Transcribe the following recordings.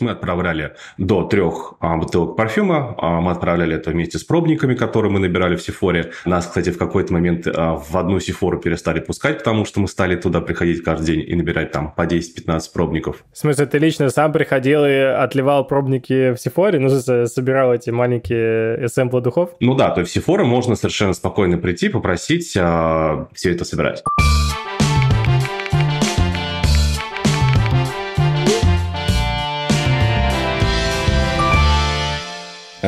Мы отправляли до трех а, бутылок парфюма. А, мы отправляли это вместе с пробниками, которые мы набирали в Сифоре. Нас, кстати, в какой-то момент а, в одну Сифору перестали пускать, потому что мы стали туда приходить каждый день и набирать там по 10-15 пробников. В смысле, ты лично сам приходил и отливал пробники в Сифоре? Ну, собирал эти маленькие сэмплы духов? Ну да, то есть в Сифору можно совершенно спокойно прийти, попросить а, все это собирать.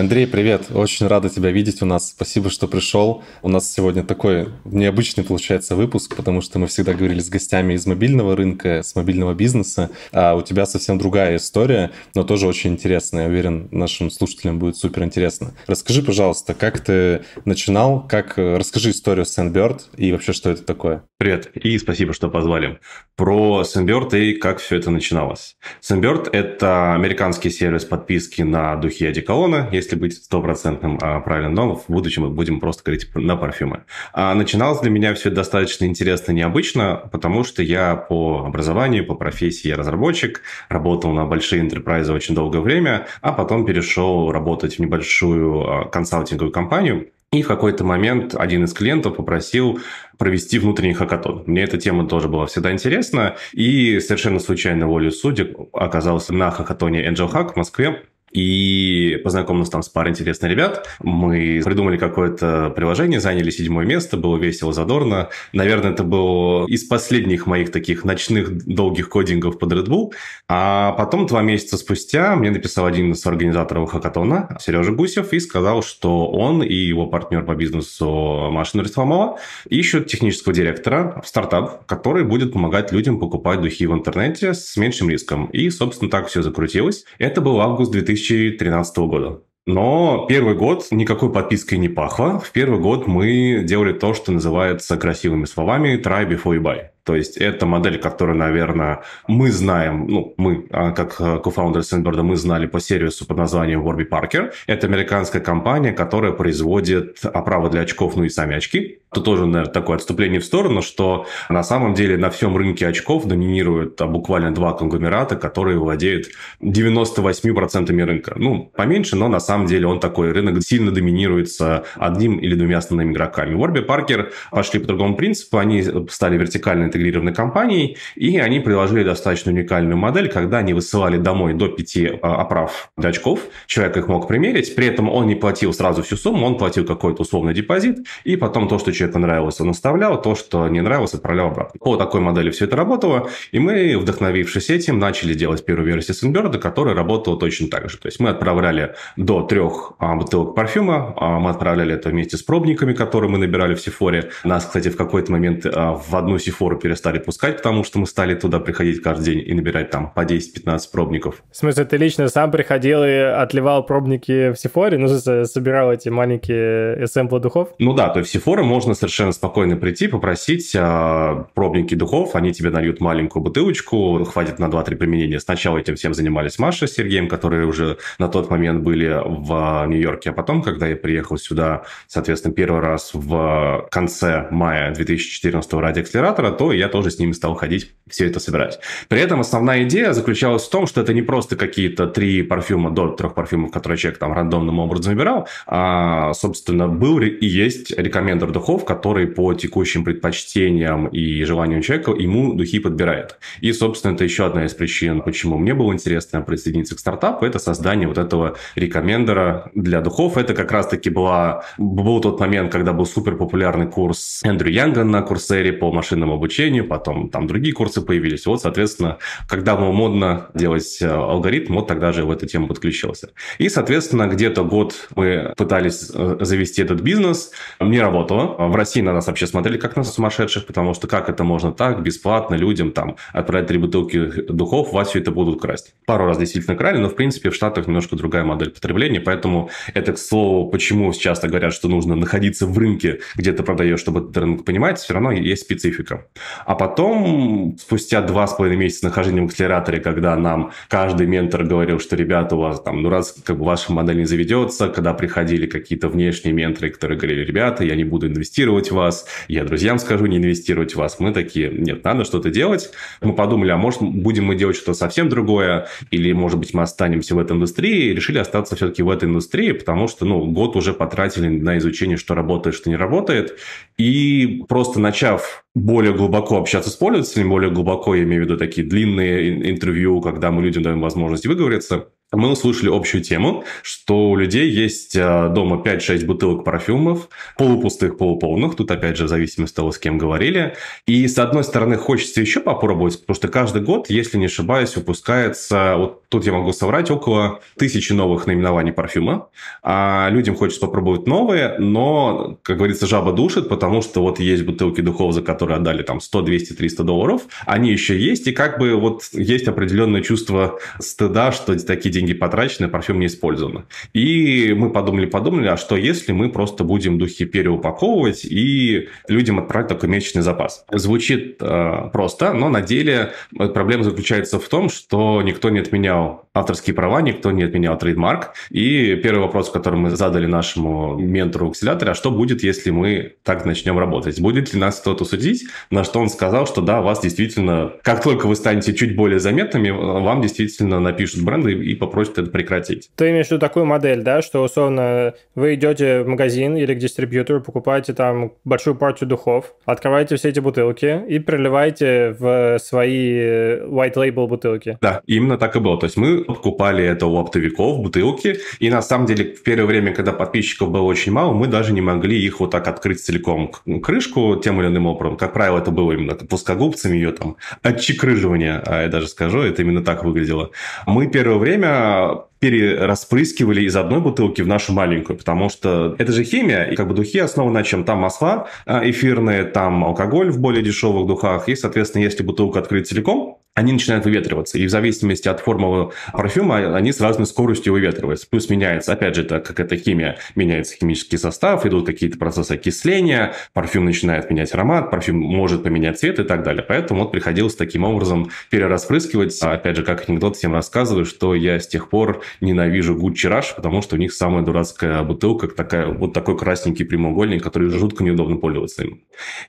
Андрей, привет. Очень рада тебя видеть у нас. Спасибо, что пришел. У нас сегодня такой необычный получается выпуск, потому что мы всегда говорили с гостями из мобильного рынка, с мобильного бизнеса. А у тебя совсем другая история, но тоже очень интересная. Я уверен, нашим слушателям будет супер интересно. Расскажи, пожалуйста, как ты начинал, как э, расскажи историю Sandbird и вообще, что это такое. Привет, и спасибо, что позвали. Про Sandbird и как все это начиналось. Sandbird — это американский сервис подписки на духе одеколона, если если быть стопроцентным а, правильным, но в будущем мы будем просто говорить на парфюмы. А начиналось для меня все достаточно интересно и необычно, потому что я по образованию, по профессии я разработчик, работал на большие интерпрайзы очень долгое время, а потом перешел работать в небольшую а, консалтинговую компанию, и в какой-то момент один из клиентов попросил провести внутренний хакатон. Мне эта тема тоже была всегда интересна, и совершенно случайно волю судеб оказался на хакатоне Angel Hack в Москве, и познакомился там с парой интересных ребят. Мы придумали какое-то приложение, заняли седьмое место, было весело, задорно. Наверное, это был из последних моих таких ночных долгих кодингов под Red Bull. А потом два месяца спустя мне написал один из организаторов хакатона, Сережа Гусев, и сказал, что он и его партнер по бизнесу Маша Нурисламова ищут технического директора в стартап, который будет помогать людям покупать духи в интернете с меньшим риском. И, собственно, так все закрутилось. Это был август 2000 2013 года. Но первый год никакой подпиской не пахло. В первый год мы делали то, что называется красивыми словами «try before you buy». То есть это модель, которую, наверное, мы знаем, ну, мы, а, как э, кофаундер Сенберда, мы знали по сервису под названием Warby Parker. Это американская компания, которая производит оправы для очков, ну и сами очки. Это тоже, наверное, такое отступление в сторону, что на самом деле на всем рынке очков доминируют а, буквально два конгломерата, которые владеют 98% рынка. Ну, поменьше, но на самом деле он такой рынок сильно доминируется одним или двумя основными игроками. Warby Parker пошли по другому принципу, они стали вертикально интегрированной компанией, и они предложили достаточно уникальную модель, когда они высылали домой до пяти а, оправ для очков, человек их мог примерить, при этом он не платил сразу всю сумму, он платил какой-то условный депозит, и потом то, что человеку нравилось, он оставлял, то, что не нравилось, отправлял обратно. По такой модели все это работало, и мы, вдохновившись этим, начали делать первую версию Сенберда, которая работала точно так же. То есть мы отправляли до трех а, бутылок парфюма, а, мы отправляли это вместе с пробниками, которые мы набирали в Сифоре. Нас, кстати, в какой-то момент в одну Сифору перестали пускать, потому что мы стали туда приходить каждый день и набирать там по 10-15 пробников. В смысле, ты лично сам приходил и отливал пробники в Сифоре? Ну, собирал эти маленькие сэмплы духов? Ну да, то есть в Сифоре можно совершенно спокойно прийти, попросить э, пробники духов, они тебе нальют маленькую бутылочку, хватит на 2-3 применения. Сначала этим всем занимались Маша с Сергеем, которые уже на тот момент были в а, Нью-Йорке, а потом, когда я приехал сюда, соответственно, первый раз в конце мая 2014 ради акселератора, то я тоже с ними стал ходить, все это собирать. При этом основная идея заключалась в том, что это не просто какие-то три парфюма до трех парфюмов, которые человек там рандомным образом выбирал, а, собственно, был и есть рекомендер духов, который по текущим предпочтениям и желаниям человека ему духи подбирает. И, собственно, это еще одна из причин, почему мне было интересно присоединиться к стартапу, это создание вот этого рекомендера для духов. Это как раз-таки была, был тот момент, когда был супер популярный курс Эндрю Янга на Курсере по машинному обучению, обучению, потом там другие курсы появились. Вот, соответственно, когда было модно делать э, алгоритм, вот тогда же в эту тему подключился. И, соответственно, где-то год мы пытались э, завести этот бизнес, не работало. В России на нас вообще смотрели как на сумасшедших, потому что как это можно так, бесплатно людям там отправить три бутылки духов, вас все это будут красть. Пару раз действительно крали, но, в принципе, в Штатах немножко другая модель потребления, поэтому это, к слову, почему часто говорят, что нужно находиться в рынке, где ты продаешь, чтобы этот рынок понимать, все равно есть специфика. А потом, спустя два с половиной месяца нахождения в акселераторе, когда нам каждый ментор говорил, что, ребята, у вас там, ну, раз как бы ваша модель не заведется, когда приходили какие-то внешние менторы, которые говорили, ребята, я не буду инвестировать в вас, я друзьям скажу не инвестировать в вас, мы такие, нет, надо что-то делать. Мы подумали, а может, будем мы делать что-то совсем другое, или, может быть, мы останемся в этой индустрии, и решили остаться все-таки в этой индустрии, потому что, ну, год уже потратили на изучение, что работает, что не работает, и просто начав более глубоко общаться с пользователями, более глубоко, я имею в виду такие длинные интервью, когда мы людям даем возможность выговориться, мы услышали общую тему, что у людей есть э, дома 5-6 бутылок парфюмов, полупустых, полуполных, тут опять же в зависимости от того, с кем говорили. И с одной стороны хочется еще попробовать, потому что каждый год, если не ошибаюсь, выпускается вот тут я могу соврать, около тысячи новых наименований парфюма. А людям хочется попробовать новые, но, как говорится, жаба душит, потому что вот есть бутылки духов, за которые отдали там 100, 200, 300 долларов. Они еще есть, и как бы вот есть определенное чувство стыда, что такие деньги потрачены, парфюм не использован. И мы подумали-подумали, а что если мы просто будем духи переупаковывать и людям отправить такой месячный запас? Звучит э, просто, но на деле проблема заключается в том, что никто не отменял отменял авторские права, никто не отменял трейдмарк. И первый вопрос, который мы задали нашему ментору акселятора, а что будет, если мы так начнем работать? Будет ли нас кто-то судить? На что он сказал, что да, вас действительно, как только вы станете чуть более заметными, вам действительно напишут бренды и попросят это прекратить. Ты имеешь в виду такую модель, да, что условно вы идете в магазин или к дистрибьютору, покупаете там большую партию духов, открываете все эти бутылки и проливаете в свои white label бутылки. Да, именно так и было. То есть мы покупали это у оптовиков, бутылки, и на самом деле в первое время, когда подписчиков было очень мало, мы даже не могли их вот так открыть целиком ну, крышку тем или иным образом. Как правило, это было именно пускогубцами ее там отчекрыживание, а я даже скажу, это именно так выглядело. Мы первое время перераспрыскивали из одной бутылки в нашу маленькую, потому что это же химия, и как бы духи основаны на чем? Там масла эфирные, там алкоголь в более дешевых духах, и, соответственно, если бутылку открыть целиком, они начинают выветриваться. И в зависимости от формулы парфюма а, они с разной скоростью выветриваются. Плюс меняется, опять же, так как это химия, меняется химический состав, идут какие-то процессы окисления, парфюм начинает менять аромат, парфюм может поменять цвет и так далее. Поэтому вот приходилось таким образом перераспрыскивать. А, опять же, как анекдот всем рассказываю, что я с тех пор ненавижу Gucci Rush, потому что у них самая дурацкая бутылка, такая, вот такой красненький прямоугольник, который жутко неудобно пользоваться им.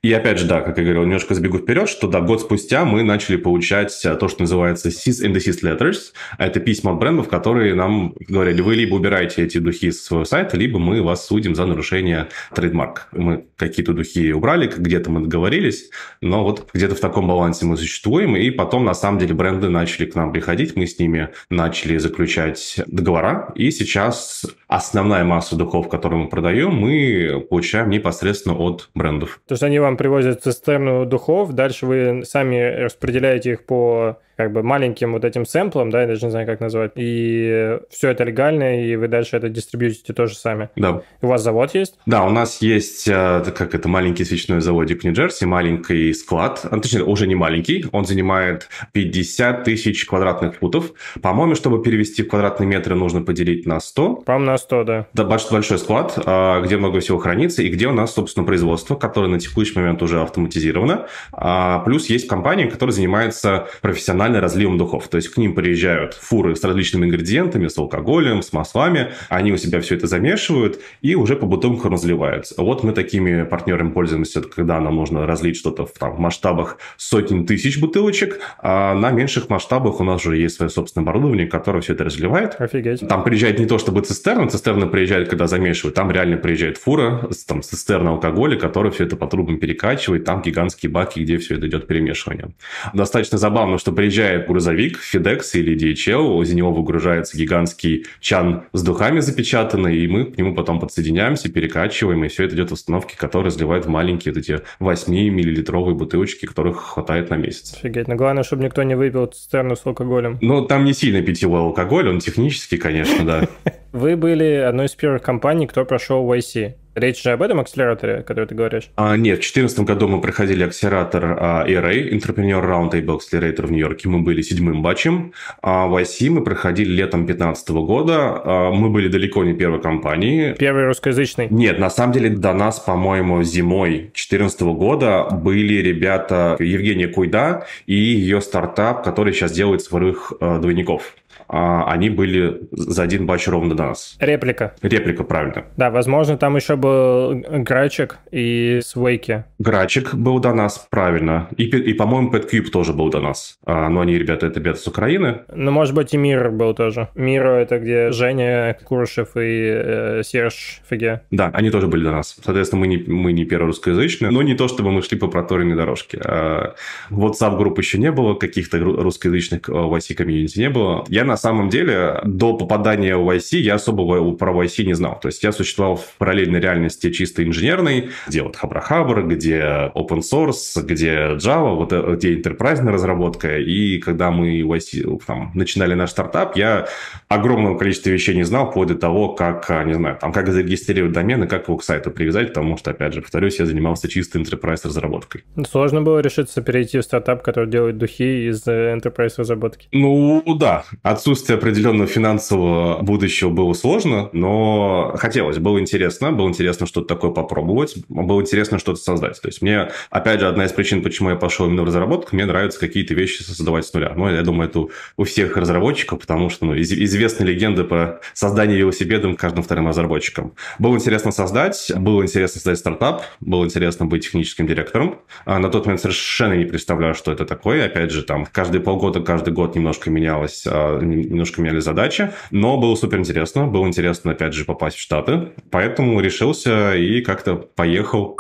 И опять же, да, как я говорил, немножко сбегу вперед, что да, год спустя мы начали получать читать э, то, что называется CIS and the Letters. Это письма от брендов, которые нам говорили, вы либо убираете эти духи с своего сайта, либо мы вас судим за нарушение трейдмарк. Мы какие-то духи убрали, где-то мы договорились, но вот где-то в таком балансе мы существуем, и потом, на самом деле, бренды начали к нам приходить, мы с ними начали заключать договора, и сейчас основная масса духов, которые мы продаем, мы получаем непосредственно от брендов. То есть они вам привозят цистерну духов, дальше вы сами распределяете их по как бы маленьким вот этим сэмплом, да, я даже не знаю, как назвать, и все это легально, и вы дальше это дистрибьютите тоже сами. Да. У вас завод есть? Да, у нас есть, э, как это, маленький свечной заводик в Нью-Джерси, маленький склад, а, точнее, уже не маленький, он занимает 50 тысяч квадратных футов. По-моему, чтобы перевести в квадратные метры, нужно поделить на 100. По-моему, на 100, да. Да, большой склад, а, где много всего хранится, и где у нас, собственно, производство, которое на текущий момент уже автоматизировано. А, плюс есть компания, которая занимается профессионально профессионально разливом духов. То есть к ним приезжают фуры с различными ингредиентами, с алкоголем, с маслами. Они у себя все это замешивают и уже по бутылкам разливаются. Вот мы такими партнерами пользуемся, когда нам нужно разлить что-то в, там, в масштабах сотен тысяч бутылочек, а на меньших масштабах у нас уже есть свое собственное оборудование, которое все это разливает. Офигеть. Там приезжает не то чтобы цистерна, цистерна приезжает, когда замешивают, там реально приезжает фура с там, цистерна алкоголя, которая все это по трубам перекачивает, там гигантские баки, где все это идет перемешивание. Достаточно забавно, что приезжает приезжает грузовик, FedEx или DHL, из него выгружается гигантский чан с духами запечатанный, и мы к нему потом подсоединяемся, перекачиваем, и все это идет в установке, которая разливает маленькие вот эти 8-миллилитровые бутылочки, которых хватает на месяц. Офигеть, но главное, чтобы никто не выпил цистерну с алкоголем. Ну, там не сильно питьевой алкоголь, он технический, конечно, да. Вы были одной из первых компаний, кто прошел YC. Речь же об этом акселераторе, который ты говоришь? А, нет, в 2014 году мы проходили акселератор а, ERA, Entrepreneur Roundtable Accelerator в Нью-Йорке. Мы были седьмым батчем. А в IC мы проходили летом 2015 года. А, мы были далеко не первой компанией. Первый русскоязычный? Нет, на самом деле до нас, по-моему, зимой 2014 года были ребята Евгения Куйда и ее стартап, который сейчас делает своих э, двойников. А они были за один батч ровно до нас. Реплика. Реплика, правильно. Да, возможно, там еще был Грачик и Свейки. Грачик был до нас, правильно. И, и по-моему, PetCube тоже был до нас. А, но они, ребята, это ребята с Украины. Ну, может быть, и Мир был тоже. Мир — это где Женя Курышев и э, Серж Фиге. Да, они тоже были до нас. Соответственно, мы не, мы не первые русскоязычные, но не то, чтобы мы шли по проторенной дорожке. А, WhatsApp-групп еще не было, каких-то русскоязычных YC-комьюнити а, не было. Я, на на самом деле до попадания в YC я особо про YC не знал. То есть я существовал в параллельной реальности чисто инженерной, где вот Хабрахабр, где open source, где Java, вот э, где интерпрайзная разработка. И когда мы YC, ну, там, начинали наш стартап, я огромного количества вещей не знал, вплоть до того, как, а, не знаю, там, как зарегистрировать домены, как его к сайту привязать, потому что, опять же, повторюсь, я занимался чисто enterprise разработкой. Сложно было решиться перейти в стартап, который делает духи из э, enterprise разработки? Ну, да. Отсюда отсутствие определенного финансового будущего было сложно, но хотелось, было интересно, было интересно что-то такое попробовать, было интересно что-то создать. То есть мне, опять же, одна из причин, почему я пошел именно в разработку, мне нравится какие-то вещи создавать с нуля. Ну, я думаю, это у всех разработчиков, потому что ну, из- известны легенды про создание велосипедом каждым вторым разработчиком. Было интересно создать, было интересно создать стартап, было интересно быть техническим директором. А на тот момент совершенно не представлял, что это такое. Опять же, там каждые полгода, каждый год немножко менялось, а, немножко меняли задачи, но было супер интересно, было интересно, опять же, попасть в Штаты, поэтому решился и как-то поехал.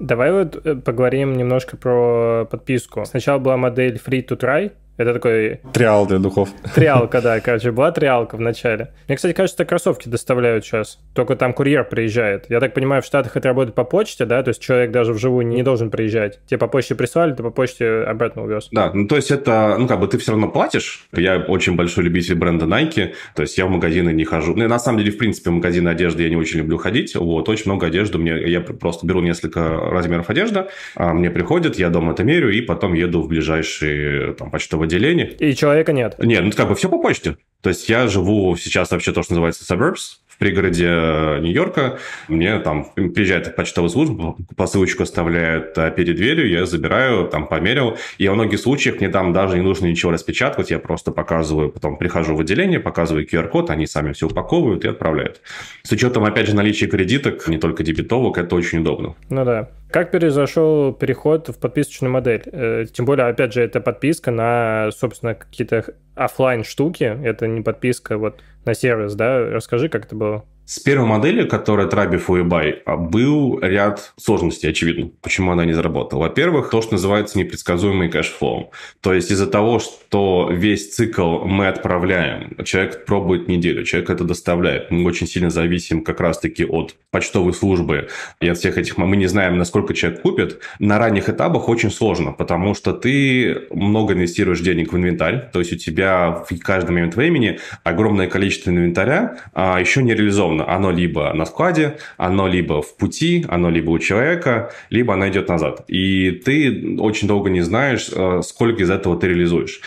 Давай вот э, поговорим немножко про подписку. Сначала была модель free to try, это такой... Триал для духов. Триалка, да, короче, была триалка в начале. Мне, кстати, кажется, кроссовки доставляют сейчас. Только там курьер приезжает. Я так понимаю, в Штатах это работает по почте, да? То есть человек даже вживую не должен приезжать. Тебе по почте прислали, ты по почте обратно увез. Да, ну то есть это, ну как бы ты все равно платишь. Я очень большой любитель бренда Nike. То есть я в магазины не хожу. Ну и на самом деле, в принципе, в магазины одежды я не очень люблю ходить. Вот, очень много одежды. Мне, я просто беру несколько размеров одежды, а мне приходят, я дома это мерю, и потом еду в ближайший там, почтовый отделении. И человека нет. Нет, ну как бы все по почте. То есть я живу сейчас вообще то, что называется suburbs, в пригороде э, Нью-Йорка. Мне там приезжает почтовая служба, посылочку оставляют э, перед дверью, я забираю, там померил. И во многих случаях мне там даже не нужно ничего распечатывать, я просто показываю, потом прихожу в отделение, показываю QR-код, они сами все упаковывают и отправляют. С учетом, опять же, наличия кредиток, не только дебетовок, это очень удобно. Ну да. Как произошел переход в подписочную модель? Э, тем более, опять же, это подписка на, собственно, какие-то офлайн штуки. Это не подписка вот на сервис, да? Расскажи, как это было. С первой модели, которая Trabi Fuebai, а, был ряд сложностей, очевидно, почему она не заработала. Во-первых, то, что называется непредсказуемый кэшфлоу. То есть из-за того, что весь цикл мы отправляем, человек пробует неделю, человек это доставляет. Мы очень сильно зависим как раз-таки от почтовой службы и от всех этих... Мы не знаем, насколько человек купит. На ранних этапах очень сложно, потому что ты много инвестируешь денег в инвентарь, то есть у тебя в каждый момент времени огромное количество инвентаря а, еще не реализовано условно, оно либо на складе, оно либо в пути, оно либо у человека, либо оно идет назад. И ты очень долго не знаешь, э, сколько из этого ты реализуешь.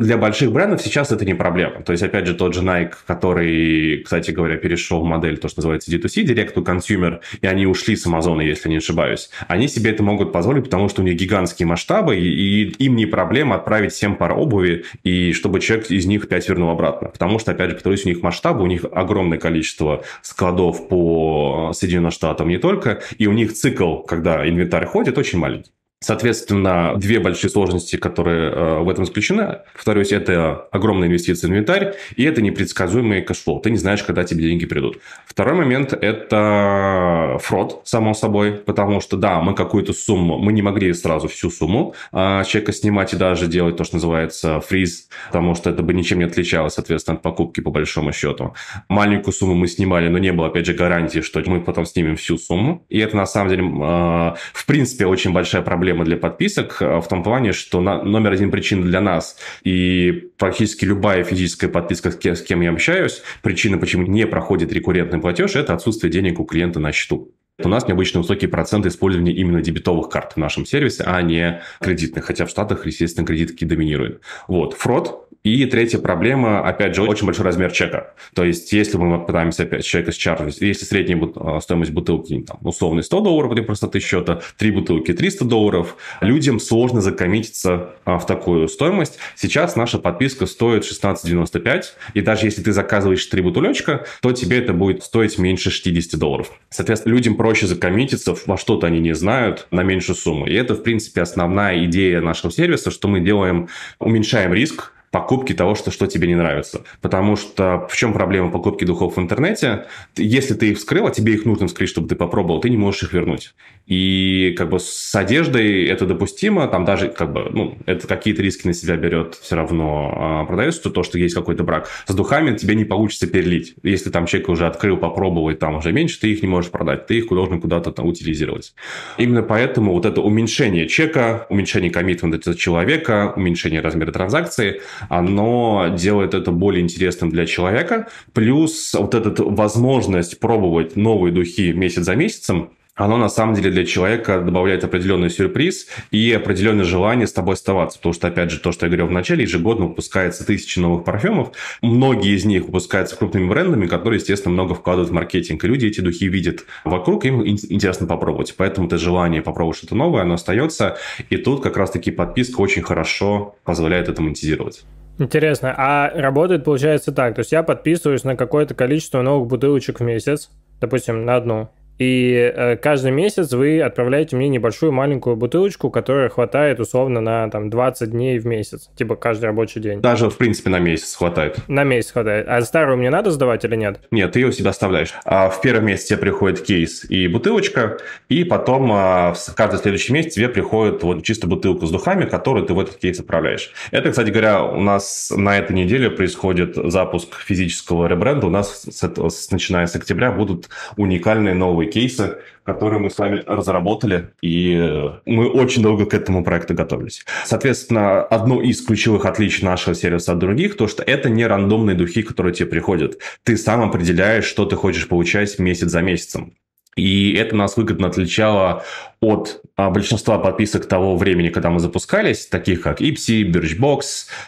Для больших брендов сейчас это не проблема. То есть, опять же, тот же Nike, который, кстати говоря, перешел в модель, то, что называется D2C, Direct to Consumer, и они ушли с Amazon, если не ошибаюсь, они себе это могут позволить, потому что у них гигантские масштабы, и им не проблема отправить 7 пар обуви, и чтобы человек из них 5 вернул обратно. Потому что, опять же, повторюсь, у них масштабы, у них огромное количество складов по э, Соединенным Штатам, не только. И у них цикл, когда инвентарь ходит, очень маленький. Соответственно, две большие сложности, которые э, в этом исключены. Повторюсь, это огромная инвестиция в инвентарь, и это непредсказуемый кэшфлоу. Ты не знаешь, когда тебе деньги придут. Второй момент – это фрод, само собой, потому что, да, мы какую-то сумму, мы не могли сразу всю сумму а, человека снимать и даже делать то, что называется фриз, потому что это бы ничем не отличалось, соответственно, от покупки, по большому счету. Маленькую сумму мы снимали, но не было, опять же, гарантии, что мы потом снимем всю сумму. И это, на самом деле, э, в принципе, очень большая проблема проблема для подписок э, в том плане, что на, номер один причина для нас и практически любая физическая подписка, с кем, с кем я общаюсь, причина, почему не проходит рекуррентный платеж, это отсутствие денег у клиента на счету. У нас необычно высокий процент использования именно дебетовых карт в нашем сервисе, а не кредитных, хотя в Штатах, естественно, кредитки доминируют. Вот, фрод. И третья проблема, опять же, очень большой размер чека. То есть, если мы пытаемся опять человека счаржить, если средняя э, стоимость бутылки, там, условно, 100 долларов для простоты счета, три бутылки 300 долларов, людям сложно закоммититься а, в такую стоимость. Сейчас наша подписка стоит 16,95, и даже если ты заказываешь три бутылечка, то тебе это будет стоить меньше 60 долларов. Соответственно, людям проще закоммититься во что-то они не знают на меньшую сумму. И это, в принципе, основная идея нашего сервиса, что мы делаем, уменьшаем риск покупки того, что, что тебе не нравится. Потому что в чем проблема покупки духов в интернете? Если ты их вскрыл, а тебе их нужно вскрыть, чтобы ты попробовал, ты не можешь их вернуть. И как бы с одеждой это допустимо, там даже как бы, ну, это какие-то риски на себя берет все равно а, продавец, то, то, что есть какой-то брак. С духами тебе не получится перелить. Если там человек уже открыл, попробовал, и там уже меньше, ты их не можешь продать, ты их должен куда-то там утилизировать. Именно поэтому вот это уменьшение чека, уменьшение коммитмента человека, уменьшение размера транзакции – оно делает это более интересным для человека. Плюс вот эта возможность пробовать новые духи месяц за месяцем, оно на самом деле для человека добавляет определенный сюрприз и определенное желание с тобой оставаться. Потому что, опять же, то, что я говорил в начале, ежегодно выпускается тысячи новых парфюмов. Многие из них выпускаются крупными брендами, которые, естественно, много вкладывают в маркетинг. И люди эти духи видят вокруг, им интересно попробовать. Поэтому это желание попробовать что-то новое, оно остается. И тут как раз-таки подписка очень хорошо позволяет это монетизировать. Интересно, а работает получается так, то есть я подписываюсь на какое-то количество новых бутылочек в месяц, допустим, на одну, и э, каждый месяц вы отправляете мне небольшую маленькую бутылочку, которая хватает условно на там 20 дней в месяц. Типа каждый рабочий день. Даже, в принципе, на месяц хватает. На месяц хватает. А старую мне надо сдавать или нет? Нет, ты ее всегда оставляешь. А в первом месяце тебе приходит кейс и бутылочка, и потом а, в каждый следующий месяц тебе приходит вот чисто бутылку с духами, которую ты в этот кейс отправляешь. Это, кстати говоря, у нас на этой неделе происходит запуск физического ребренда. У нас, с, с, начиная с октября, будут уникальные новые кейса, которые мы с вами разработали, и э, мы очень долго к этому проекту готовились. Соответственно, одно из ключевых отличий нашего сервиса от других, то, что это не рандомные духи, которые тебе приходят. Ты сам определяешь, что ты хочешь получать месяц за месяцем. И это нас выгодно отличало от а, большинства подписок того времени, когда мы запускались, таких как Ipsy, Birchbox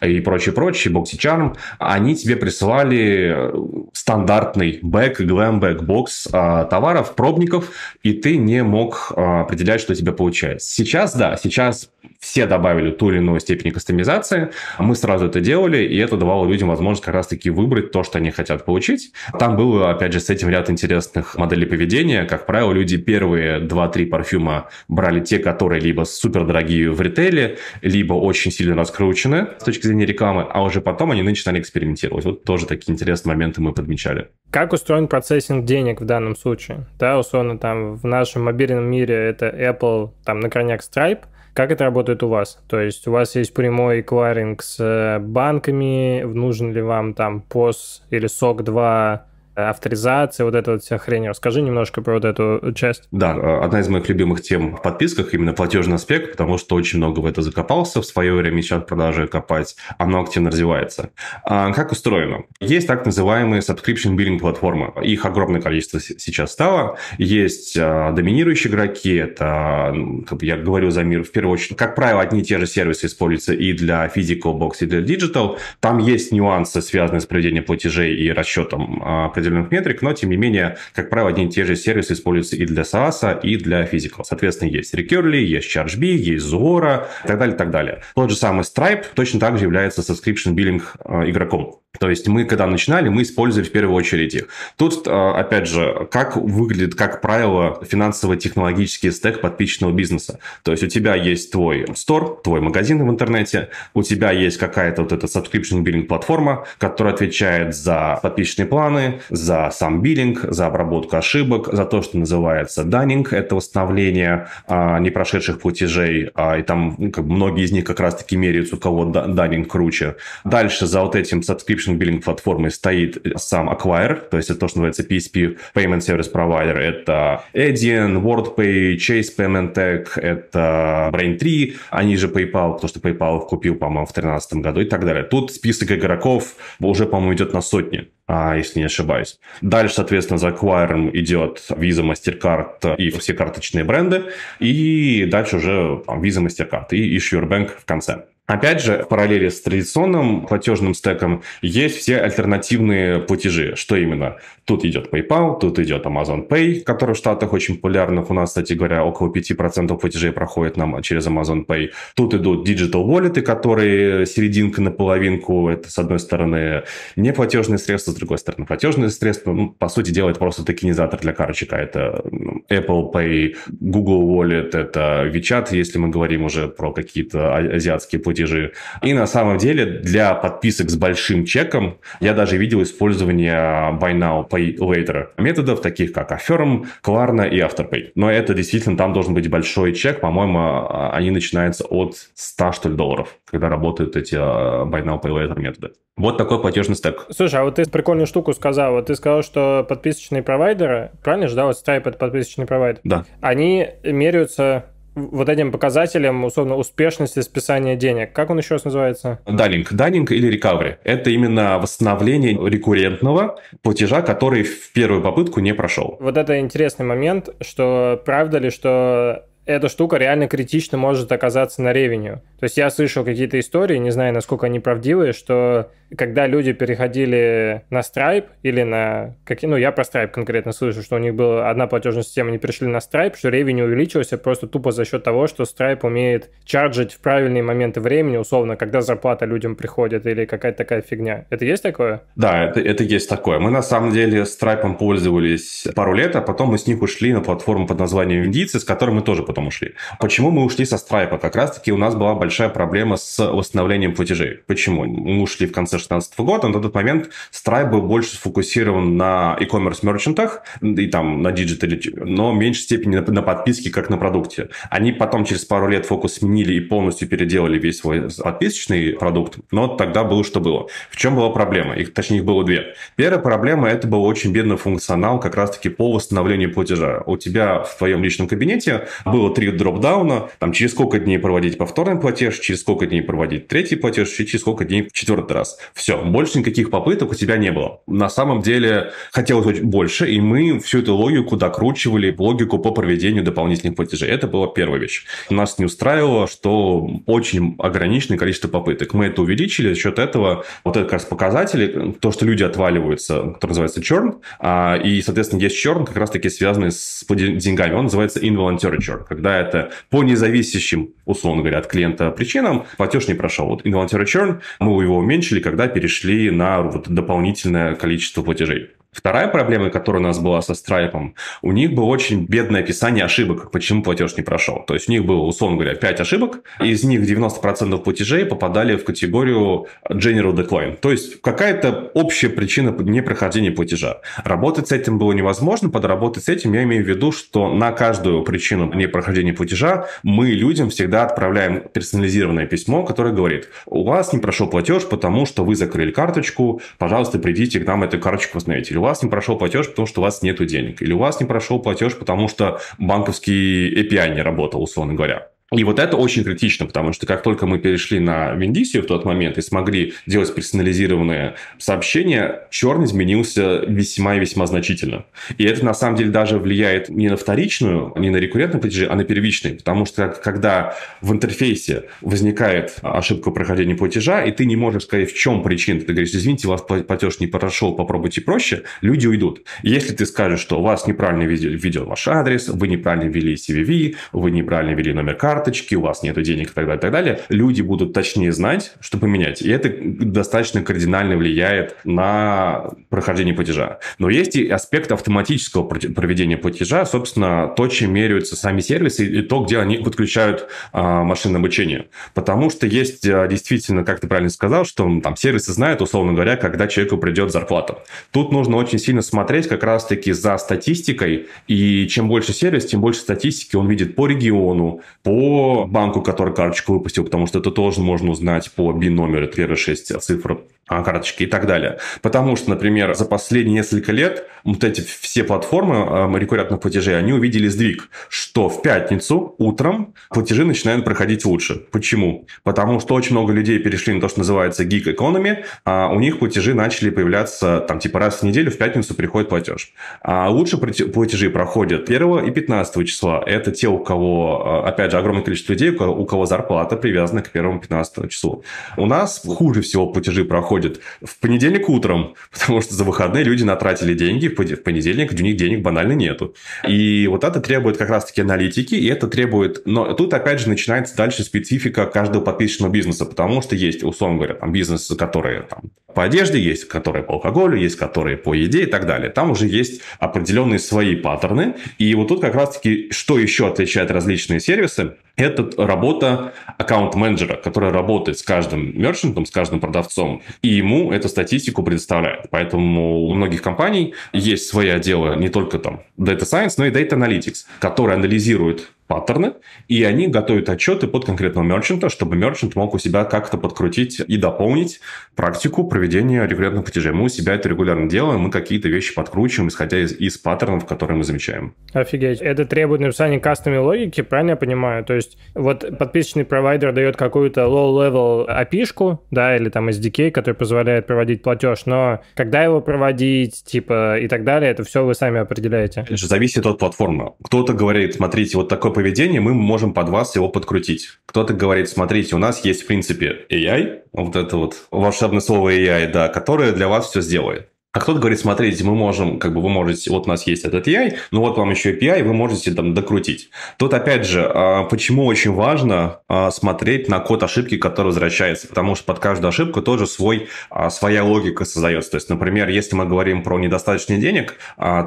и прочее-прочее, BoxyCharm, они тебе присылали э, стандартный бэк, глэм бэк бокс а, товаров, пробников, и ты не мог а, определять, что у тебя получается. Сейчас, да, сейчас все добавили ту или иную степень кастомизации, мы сразу это делали, и это давало людям возможность как раз-таки выбрать то, что они хотят получить. Там было, опять же, с этим ряд интересных моделей поведения. Как правило, люди первые 2-3 парфюма брали те, которые либо супер дорогие в ритейле, либо очень сильно раскручены с точки зрения рекламы, а уже потом они начинали экспериментировать. Вот тоже такие интересные моменты мы подмечали. Как устроен процессинг денег в данном случае? Да, условно, там в нашем мобильном мире это Apple, там на крайняк Stripe, как это работает у вас? То есть у вас есть прямой эквайринг с э, банками, нужен ли вам там POS или SOC 2 авторизация, вот эта вот вся хрень. Расскажи немножко про вот эту часть. Да, э, одна из моих любимых тем в подписках именно платежный аспект, потому что очень много в это закопался в свое время, сейчас продажи копать, оно активно развивается. А как устроено? Есть так называемые subscription billing платформы. Их огромное количество сейчас стало. Есть а, доминирующие игроки, это, как бы я говорю за мир в первую очередь. Как правило, одни и те же сервисы используются и для physical box, и для digital. Там есть нюансы, связанные с проведением платежей и расчетом а, определенных метрик, но тем не менее, как правило, одни и те же сервисы используются и для SaaS, и для Physical. Соответственно, есть Recurly, есть ChargeBee, есть Zuora и так далее, и так далее. Тот же самый Stripe точно также является subscription billing э, игроком. То есть мы, когда начинали, мы использовали в первую очередь их. Тут, э, опять же, как выглядит, как правило, финансово-технологический стек подписчичного бизнеса. То есть у тебя есть твой стор, твой магазин в интернете, у тебя есть какая-то вот эта subscription billing платформа, которая отвечает за подписчные планы, за сам биллинг, за обработку ошибок, за то, что называется данинг, это восстановление а, не платежей, а, и там ну, как, многие из них как раз-таки меряются, у кого данинг круче. Дальше за вот этим subscription subscription billing платформой стоит сам Acquire, то есть это то, что называется PSP, Payment Service Provider. Это Adyen, WordPay, Chase Payment Tech, это Braintree, они же PayPal, потому что PayPal их купил, по-моему, в 2013 году и так далее. Тут список игроков уже, по-моему, идет на сотни а, если не ошибаюсь. Дальше, соответственно, за Acquire идет Visa, MasterCard и все карточные бренды. И дальше уже там, Visa, MasterCard и Issuer Bank в конце. Опять же, в параллели с традиционным платежным стеком есть все альтернативные платежи. Что именно? Тут идет PayPal, тут идет Amazon Pay, который в Штатах очень популярных. У нас, кстати говоря, около 5% платежей проходит нам через Amazon Pay. Тут идут digital wallet, которые серединка на половинку. Это, с одной стороны, не платежные средства, с другой стороны, платежные средства. Ну, по сути дела, просто токенизатор для карточка. Это ну, Apple Pay, Google Wallet, это WeChat, если мы говорим уже про какие-то а-, азиатские платежи платежи. И на самом деле для подписок с большим чеком я даже видел использование а, Buy Now, Pay Later методов, таких как Affirm, Klarna и Afterpay. Но это действительно, там должен быть большой чек. По-моему, а, а, они начинаются от 100, что ли, долларов, когда работают эти Buy Now, Pay Later методы. Вот такой платежный стек. Слушай, а вот ты прикольную штуку сказал. Вот ты сказал, что подписочные провайдеры, правильно же, да, вот Stripe это подписочный провайдер? Да. Они меряются вот этим показателем, условно, успешности списания денег. Как он еще раз называется? Далинг. Далинг или рекавери. Это именно восстановление рекуррентного платежа, который в первую попытку не прошел. Вот это интересный момент, что правда ли, что эта штука реально критично может оказаться на ревеню. То есть я слышал какие-то истории, не знаю, насколько они правдивые, что когда люди переходили на Stripe или на... Какие, ну, я про Stripe конкретно слышу, что у них была одна платежная система, они перешли на Stripe, что ревень увеличился просто тупо за счет того, что Stripe умеет чарджить в правильные моменты времени, условно, когда зарплата людям приходит или какая-то такая фигня. Это есть такое? Да, это, это есть такое. Мы на самом деле Stripe пользовались пару лет, а потом мы с них ушли на платформу под названием Индийцы, с которой мы тоже потом ушли. Почему мы ушли со страйпа? Как раз-таки у нас была большая проблема с восстановлением платежей. Почему? Мы ушли в конце 2016 года, на тот момент страйп был больше сфокусирован на e-commerce мерчантах и там на диджитале, но в меньшей степени на, на подписке, как на продукте. Они потом через пару лет фокус сменили и полностью переделали весь свой подписочный продукт, но тогда было, что было. В чем была проблема? Их, точнее, их было две. Первая проблема – это был очень бедный функционал как раз-таки по восстановлению платежа. У тебя в твоем личном кабинете был было три дропдауна, там через сколько дней проводить повторный платеж, через сколько дней проводить третий платеж, через сколько дней четвертый раз. Все, больше никаких попыток у тебя не было. На самом деле хотелось больше, и мы всю эту логику докручивали, логику по проведению дополнительных платежей. Это была первая вещь. Нас не устраивало, что очень ограниченное количество попыток. Мы это увеличили, за счет этого вот это как раз показатели, то, что люди отваливаются, который называется churn, а, и, соответственно, есть churn, как раз-таки связанный с деньгами. Он называется involuntary churn, когда это по независящим, условно говоря, от клиента причинам платеж не прошел. Вот involuntary churn, мы его уменьшили, когда перешли на вот дополнительное количество платежей. Вторая проблема, которая у нас была со Stripe, у них было очень бедное описание ошибок, почему платеж не прошел. То есть у них было, условно говоря, 5 ошибок, из них 90% платежей попадали в категорию General Decline. То есть какая-то общая причина непрохождения платежа. Работать с этим было невозможно, подработать с этим я имею в виду, что на каждую причину непрохождения платежа мы людям всегда отправляем персонализированное письмо, которое говорит, у вас не прошел платеж, потому что вы закрыли карточку, пожалуйста, придите к нам эту карточку восстановить вас не прошел платеж, потому что у вас нет денег, или у вас не прошел платеж, потому что банковский API не работал, условно говоря. И вот это очень критично, потому что как только мы перешли на Виндисию в тот момент и смогли делать персонализированные сообщения, черн изменился весьма и весьма значительно. И это на самом деле даже влияет не на вторичную, не на рекуррентные платежи, а на первичные. Потому что когда в интерфейсе возникает ошибка прохождения платежа, и ты не можешь сказать, в чем причина, ты говоришь, извините, у вас платеж не прошел, попробуйте проще, люди уйдут. Если ты скажешь, что у вас неправильно видел, видел ваш адрес, вы неправильно ввели CVV, вы неправильно ввели номер карты, карточки, у вас нет денег и так далее, и так далее, люди будут точнее знать, что поменять. И это достаточно кардинально влияет на прохождение платежа. Но есть и аспект автоматического проведения платежа, собственно, то, чем меряются сами сервисы и то, где они подключают а, машинное обучение. Потому что есть а, действительно, как ты правильно сказал, что там сервисы знают, условно говоря, когда человеку придет зарплата. Тут нужно очень сильно смотреть как раз-таки за статистикой, и чем больше сервис, тем больше статистики он видит по региону, по по банку, который карточку выпустил, потому что это тоже можно узнать по BIN номеру 3 шесть цифр а, карточки и так далее. Потому что, например, за последние несколько лет вот эти все платформы а, рекуррентных платежей, они увидели сдвиг, что в пятницу утром платежи начинают проходить лучше. Почему? Потому что очень много людей перешли на то, что называется гик экономи, а у них платежи начали появляться там типа раз в неделю, в пятницу приходит платеж. А лучше платежи проходят 1 и 15 числа. Это те, у кого, а, опять же, огромное количество людей, у кого зарплата привязана к 1 и 15 числу. У нас хуже всего платежи проходят выходит в понедельник утром, потому что за выходные люди натратили деньги, в понедельник у них денег банально нету. И вот это требует как раз-таки аналитики, и это требует... Но тут, опять же, начинается дальше специфика каждого подписочного бизнеса, потому что есть, условно говоря, там бизнесы, которые там, по одежде, есть которые по алкоголю, есть которые по еде и так далее. Там уже есть определенные свои паттерны. И вот тут как раз-таки, что еще отличает различные сервисы, это работа аккаунт-менеджера, который работает с каждым мерчантом, с каждым продавцом, и ему эту статистику предоставляет. Поэтому у многих компаний есть свои отделы не только там Data Science, но и Data Analytics, которые анализируют паттерны, и они готовят отчеты под конкретного мерчанта, чтобы мерчант мог у себя как-то подкрутить и дополнить практику проведения регулярных платежей. Мы у себя это регулярно делаем, мы какие-то вещи подкручиваем, исходя из, из паттернов, которые мы замечаем. Офигеть. Это требует написания кастомной логики, правильно я понимаю? То есть вот подписочный провайдер дает какую-то low-level api да, или там SDK, который позволяет проводить платеж, но когда его проводить, типа, и так далее, это все вы сами определяете. Это же зависит от платформы. Кто-то говорит, смотрите, вот такой поведение мы можем под вас его подкрутить. Кто-то говорит, смотрите, у нас есть, в принципе, AI, вот это вот волшебное слово AI, да, которое для вас все сделает. А кто-то говорит, смотрите, мы можем, как бы вы можете, вот у нас есть этот API, ну вот вам еще API, вы можете там докрутить. Тут опять же, а, почему очень важно а, смотреть на код ошибки, который возвращается, потому что под каждую ошибку тоже свой, а, своя логика создается. То есть, например, если мы говорим про недостаточно денег,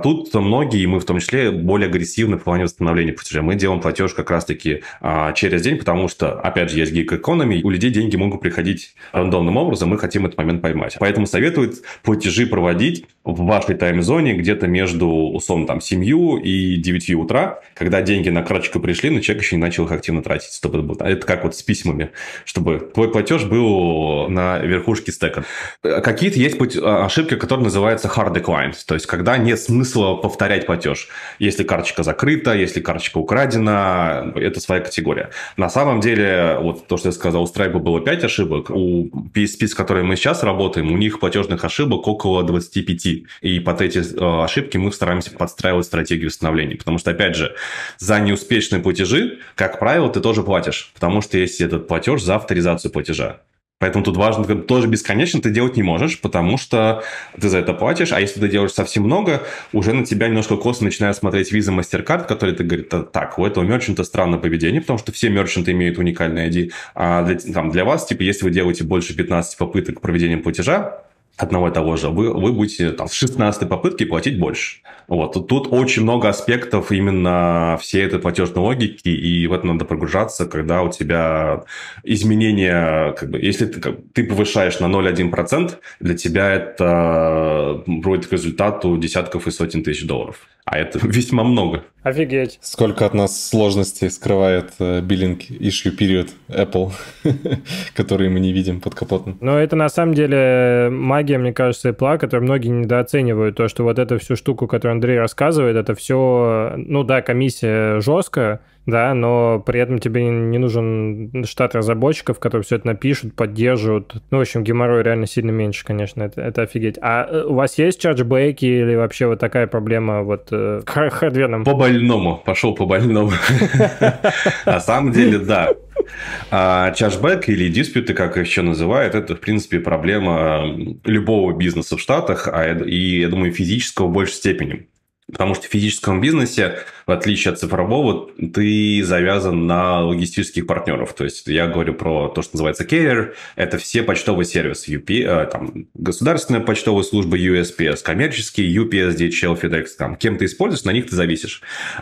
тут многие, мы в том числе, более агрессивны в плане восстановления платежа. Мы делаем платеж как раз-таки через день, потому что, опять же, есть гиг-экономи, у людей деньги могут приходить рандомным образом, мы хотим этот момент поймать. Поэтому советуют платежи проводить проводить в вашей тайм-зоне где-то между, условно, там, 7 и 9 утра, когда деньги на карточку пришли, но человек еще не начал их активно тратить. чтобы а Это как вот с письмами, чтобы твой платеж был на верхушке стека. Какие-то есть а, ошибки, которые называются hard decline, то есть когда нет смысла повторять платеж. Если карточка закрыта, если карточка украдена, это своя категория. На самом деле, вот то, что я сказал, у Stripe было 5 ошибок, у PSP, с которой мы сейчас работаем, у них платежных ошибок около 20 25. И под эти э, ошибки мы стараемся подстраивать стратегию восстановления. Потому что, опять же, за неуспешные платежи, как правило, ты тоже платишь. Потому что есть этот платеж за авторизацию платежа. Поэтому тут важно, тоже бесконечно ты делать не можешь, потому что ты за это платишь, а если ты делаешь совсем много, уже на тебя немножко косы начинают смотреть виза MasterCard, который ты говорит, так, у этого мерчанта странное поведение, потому что все мерчанты имеют уникальный ID, а для, там, для вас, типа, если вы делаете больше 15 попыток проведения платежа, одного и того же, вы, вы будете там, с 16 попытки платить больше. Вот. Тут очень много аспектов именно всей этой платежной логики, и в это надо прогружаться, когда у тебя изменения, как бы, если ты, как, ты повышаешь на 0,1%, для тебя это будет к результату десятков и сотен тысяч долларов. А это весьма много. Офигеть. Сколько от нас сложностей скрывает э, биллинг issue период Apple, который мы не видим под капотом. Но это на самом деле магия э, магия, мне кажется, Apple, которую многие недооценивают, то, что вот эту всю штуку, которую Андрей рассказывает, это все, ну да, комиссия жесткая, да, но при этом тебе не нужен штат разработчиков, которые все это напишут, поддерживают. Ну, в общем, геморрой реально сильно меньше, конечно, это, это офигеть. А э, у вас есть чарджбэки или вообще вот такая проблема вот э, хардверном? По больному, пошел по больному. На самом деле, да. А чашбэк или диспюты, как еще называют, это, в принципе, проблема э, любого бизнеса в Штатах, а, и, я думаю, физического в большей степени. Потому что в физическом бизнесе в отличие от цифрового, ты завязан на логистических партнеров. То есть я говорю про то, что называется carrier. Это все почтовые сервисы. UP, э, там, государственная почтовая служба USPS, коммерческие UPS, DHL, FedEx. Там, кем ты используешь, на них ты зависишь.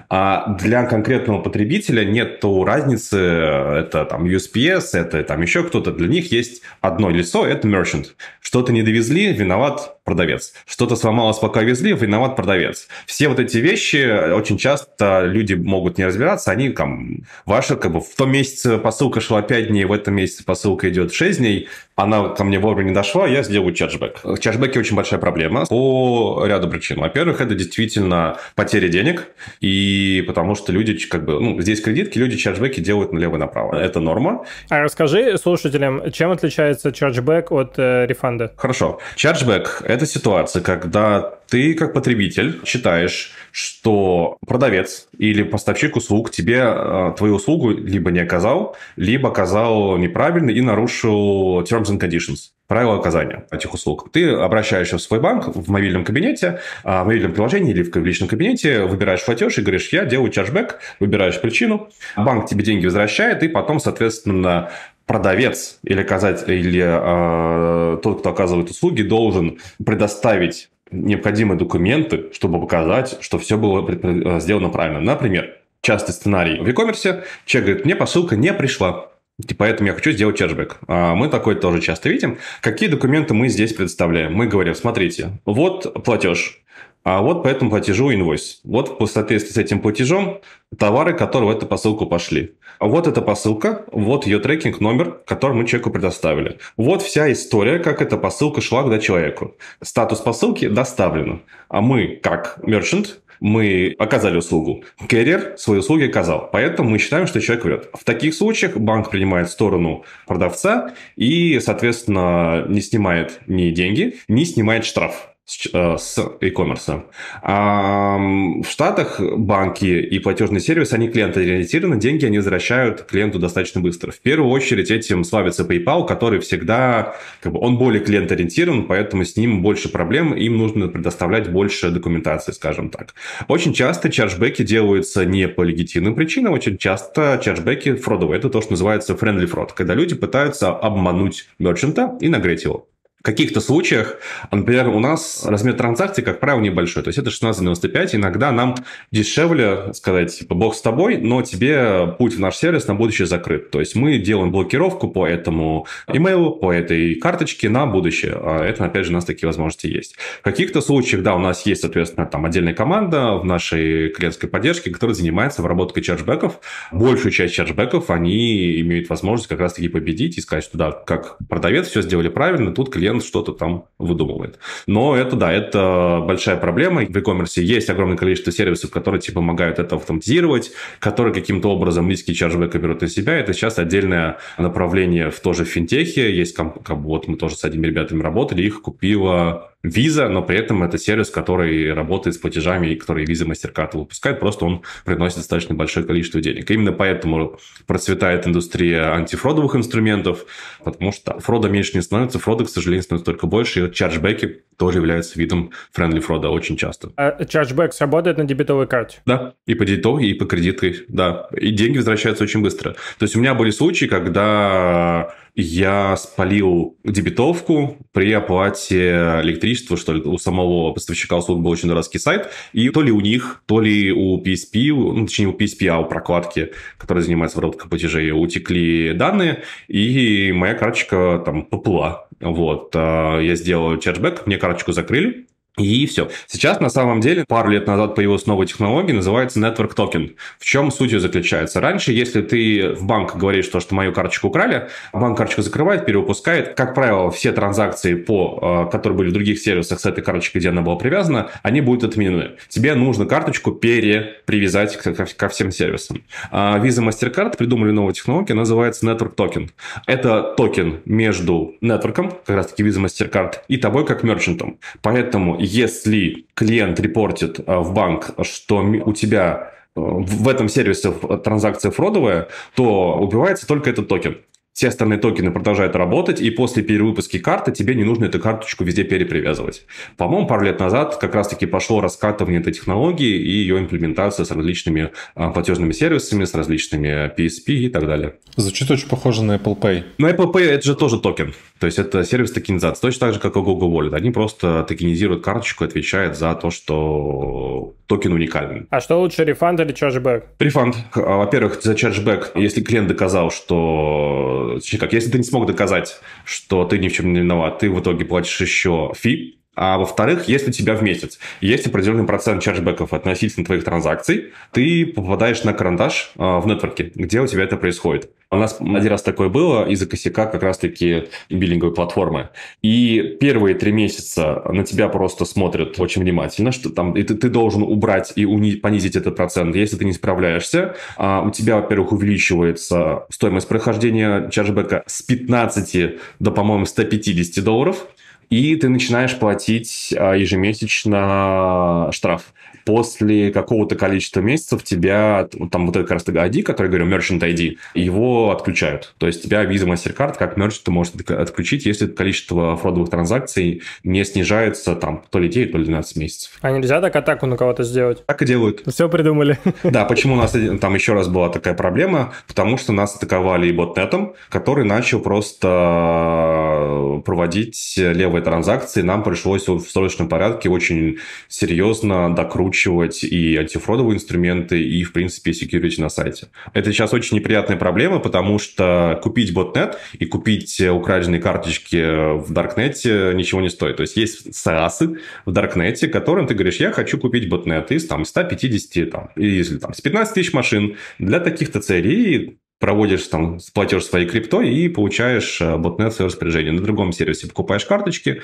А для конкретного потребителя нет то разницы. Это там USPS, это там еще кто-то. Для них есть одно лицо – это merchant. Что-то не довезли, виноват продавец. Что-то сломалось, пока везли, виноват продавец. Все вот эти вещи очень часто часто люди могут не разбираться, они там, ваша как бы в том месяце посылка шла 5 дней, в этом месяце посылка идет 6 дней, она ко мне вовремя не дошла, я сделаю чарджбэк. Чарджбэки очень большая проблема по ряду причин. Во-первых, это действительно потеря денег, и потому что люди как бы, ну, здесь кредитки, люди чарджбэки делают налево и направо. Это норма. А расскажи слушателям, чем отличается чарджбэк от э, рефанда? Хорошо. Чарджбэк – это ситуация, когда ты как потребитель считаешь, что продавец или поставщик услуг тебе э, твою услугу либо не оказал, либо оказал неправильно и нарушил terms and conditions правила оказания этих услуг. Ты обращаешься в свой банк в мобильном кабинете, э, в мобильном приложении или в личном кабинете, выбираешь платеж и говоришь, я делаю чарджбэк, выбираешь причину, а. банк тебе деньги возвращает, и потом, соответственно, продавец или, оказать, или э, тот, кто оказывает услуги, должен предоставить необходимые документы, чтобы показать, что все было э, сделано правильно. Например, частый сценарий в e-commerce. Человек говорит, мне посылка не пришла. и типа, поэтому я хочу сделать чешбэк. А мы такой тоже часто видим. Какие документы мы здесь предоставляем? Мы говорим, смотрите, вот платеж, а вот по этому платежу инвойс. Вот по соответствии с этим платежом товары, которые в эту посылку пошли. А вот эта посылка, вот ее трекинг номер, который мы человеку предоставили. Вот вся история, как эта посылка шла к человеку. Статус посылки доставлен. А мы, как мерчант, мы оказали услугу. Керриер свои услуги оказал. Поэтому мы считаем, что человек врет. В таких случаях банк принимает сторону продавца и, соответственно, не снимает ни деньги, не снимает штраф. Э, с e-commerce. в Штатах банки и платежный сервис, они клиентоориентированы, деньги они возвращают клиенту достаточно быстро. В первую очередь этим славится PayPal, который всегда, как бы, он более клиентоориентирован, поэтому с ним больше проблем, им нужно предоставлять больше документации, скажем так. Очень часто чарджбеки делаются не по легитимным причинам, очень часто чарджбеки фродовые. Это то, что называется friendly fraud, когда люди пытаются обмануть мерчанта и нагреть его каких-то случаях, а, например, у нас размер транзакции как правило, небольшой. То есть это 16.95. Иногда нам дешевле сказать, типа, бог с тобой, но тебе путь в наш сервис на будущее закрыт. То есть мы делаем блокировку по этому имейлу, по этой карточке на будущее. А это, опять же, у нас такие возможности есть. В каких-то случаях, да, у нас есть, соответственно, там отдельная команда в нашей клиентской поддержке, которая занимается выработкой чарджбеков. Большую часть чарджбеков они имеют возможность как раз-таки победить и сказать, что да, как продавец все сделали правильно, тут клиент клиент что-то там выдумывает. Но это, да, это большая проблема. В e-commerce есть огромное количество сервисов, которые типа помогают это автоматизировать, которые каким-то образом низкие чаржбеки берут на себя. Это сейчас отдельное направление в тоже финтехе. Есть, как, вот мы тоже с одними ребятами работали, их купила Visa, но при этом это сервис, который работает с платежами, который Visa MasterCard выпускает, просто он приносит достаточно большое количество денег. Именно поэтому процветает индустрия антифродовых инструментов, потому что фрода меньше не становится, фрода, к сожалению, становится только больше, и чарджбеки тоже являются видом френдли фрода очень часто. А чарджбэк сработает на дебетовой карте? Да, и по дебетовой, и по кредитке, да. И деньги возвращаются очень быстро. То есть у меня были случаи, когда я спалил дебетовку при оплате электричества, что ли, у самого поставщика услуг был очень дурацкий сайт, и то ли у них, то ли у PSP, ну, точнее, у PSP, а у прокладки, которая занимается обработкой платежей, утекли данные, и моя карточка там поплыла. Вот, а, я сделал чарджбэк, мне карточку закрыли, и все. Сейчас, на самом деле, пару лет назад появилась новая технология, называется Network Token. В чем суть ее заключается? Раньше, если ты в банк говоришь, то, что мою карточку украли, банк карточку закрывает, перевыпускает. Как правило, все транзакции, по, э, которые были в других сервисах с этой карточкой, где она была привязана, они будут отменены. Тебе нужно карточку перепривязать ко, всем сервисам. А Visa MasterCard придумали новую технологию, называется Network Token. Это токен между нетворком, как раз-таки Visa MasterCard, и тобой как мерчантом. Поэтому если клиент репортит э, в банк, что у тебя э, в этом сервисе э, транзакция фродовая, то убивается только этот токен все остальные токены продолжают работать, и после перевыпуски карты тебе не нужно эту карточку везде перепривязывать. По-моему, пару лет назад как раз-таки пошло раскатывание этой технологии и ее имплементация с различными а, платежными сервисами, с различными PSP и так далее. Звучит очень похоже на Apple Pay. Но Apple Pay это же тоже токен, то есть это сервис токенизации, точно так же, как и Google Wallet. Они просто токенизируют карточку и отвечают за то, что токен уникальным. А что лучше, рефанд или чарджбэк? Рефанд. А, во-первых, за чарджбэк, если клиент доказал, что... Как, если ты не смог доказать, что ты ни в чем не виноват, ты в итоге платишь еще фи, а во-вторых, если у тебя в месяц есть определенный процент чарджбеков относительно твоих транзакций, ты попадаешь на карандаш а, в нетворке, где у тебя это происходит. У нас один раз такое было из-за косяка как раз-таки биллинговой платформы. И первые три месяца на тебя просто смотрят очень внимательно, что там и ты, ты должен убрать и уни- понизить этот процент. Если ты не справляешься, а у тебя, во-первых, увеличивается стоимость прохождения чарджбека с 15 до, по-моему, 150 долларов и ты начинаешь платить а, ежемесячно а, штраф. После какого-то количества месяцев тебя, там вот этот как раз ID, который я говорю, Merchant ID, его отключают. То есть тебя Visa MasterCard как Merchant ты отключить, если количество фродовых транзакций не снижается там то ли 9, то ли 12 месяцев. А нельзя так атаку на кого-то сделать? Так и делают. Ну, Все придумали. Да, почему у нас там еще раз была такая проблема? Потому что нас атаковали и ботнетом, который начал просто а, проводить левый первой транзакции нам пришлось в срочном порядке очень серьезно докручивать и антифродовые инструменты, и, в принципе, security на сайте. Это сейчас очень неприятная проблема, потому что купить ботнет и купить украденные карточки в Даркнете ничего не стоит. То есть есть SaaS в Даркнете, которым ты говоришь, я хочу купить ботнет из там, 150, там, или там, с 15 тысяч машин для таких-то целей, проводишь там, платеж своей криптой и получаешь э, ботнет свое распоряжение. На другом сервисе покупаешь карточки,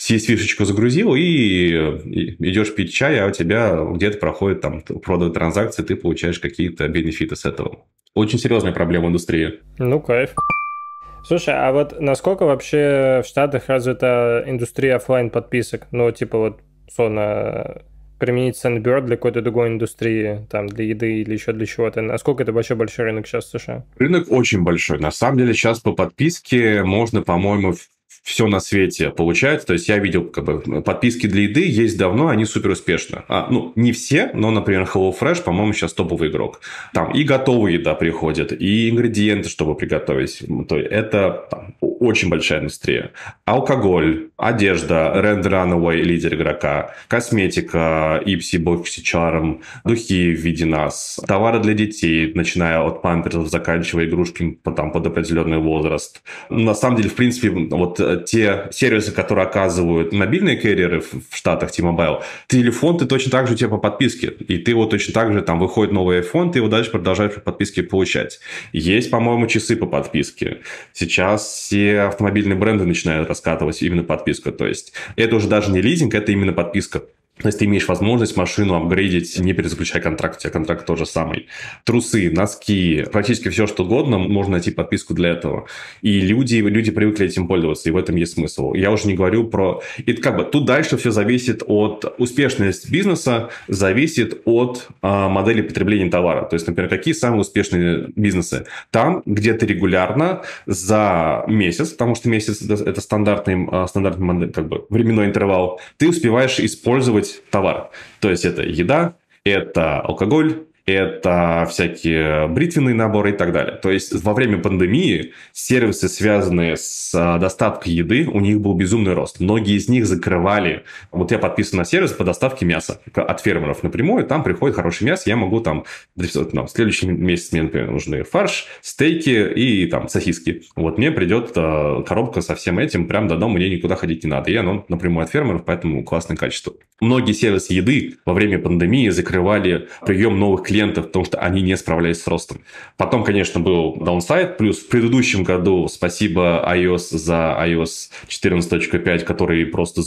CSV-шечку загрузил и э, идешь пить чай, а у тебя где-то проходит там продажи транзакции, ты получаешь какие-то бенефиты с этого. Очень серьезная проблема в индустрии. Ну, кайф. Слушай, а вот насколько вообще в Штатах развита индустрия офлайн подписок Ну, типа вот, сона применить Sandbird для какой-то другой индустрии, там, для еды или еще для чего-то? Насколько это вообще большой рынок сейчас в США? Рынок очень большой. На самом деле сейчас по подписке можно, по-моему, все на свете получается. То есть я видел, как бы, подписки для еды есть давно, они супер успешны. А, ну, не все, но, например, HelloFresh, по-моему, сейчас топовый игрок. Там и готовая еда приходит, и ингредиенты, чтобы приготовить. То есть это там, очень большая индустрия. Алкоголь, одежда, Рэнд Ранауэй, лидер игрока, косметика, Ипси, Бокси, Чарм, духи в виде нас, товары для детей, начиная от памперсов, заканчивая игрушки там, под определенный возраст. На самом деле, в принципе, вот те сервисы, которые оказывают мобильные карьеры в Штатах, T-Mobile, телефон ты точно так же у тебя по подписке, и ты его точно так же, там выходит новый iPhone, ты его дальше продолжаешь по подписке получать. Есть, по-моему, часы по подписке. Сейчас все автомобильные бренды начинают раскатывать именно подписку, то есть это уже даже не лизинг, это именно подписка если ты имеешь возможность машину апгрейдить, не перезаключая контракт, у тебя контракт тот же самый. Трусы, носки, практически все, что угодно, можно найти подписку для этого. И люди, люди привыкли этим пользоваться, и в этом есть смысл. Я уже не говорю про... И как бы тут дальше все зависит от... Успешность бизнеса зависит от э, модели потребления товара. То есть, например, какие самые успешные бизнесы? Там, где ты регулярно за месяц, потому что месяц это, это стандартный, э, стандартный как бы временной интервал, ты успеваешь использовать товар. То есть это еда, это алкоголь, это всякие бритвенные наборы и так далее. То есть во время пандемии сервисы, связанные с э, доставкой еды, у них был безумный рост. Многие из них закрывали. Вот я подписан на сервис по доставке мяса от фермеров напрямую. Там приходит хорошее мясо, я могу там... Ну, в следующий месяц мне, например, нужны фарш, стейки и там сосиски. Вот мне придет э, коробка со всем этим прямо до дома, мне никуда ходить не надо. Я ну напрямую от фермеров, поэтому классное качество. Многие сервисы еды во время пандемии закрывали прием новых клиентов, потому что они не справлялись с ростом. Потом, конечно, был downside. плюс в предыдущем году спасибо iOS за iOS 14.5, который просто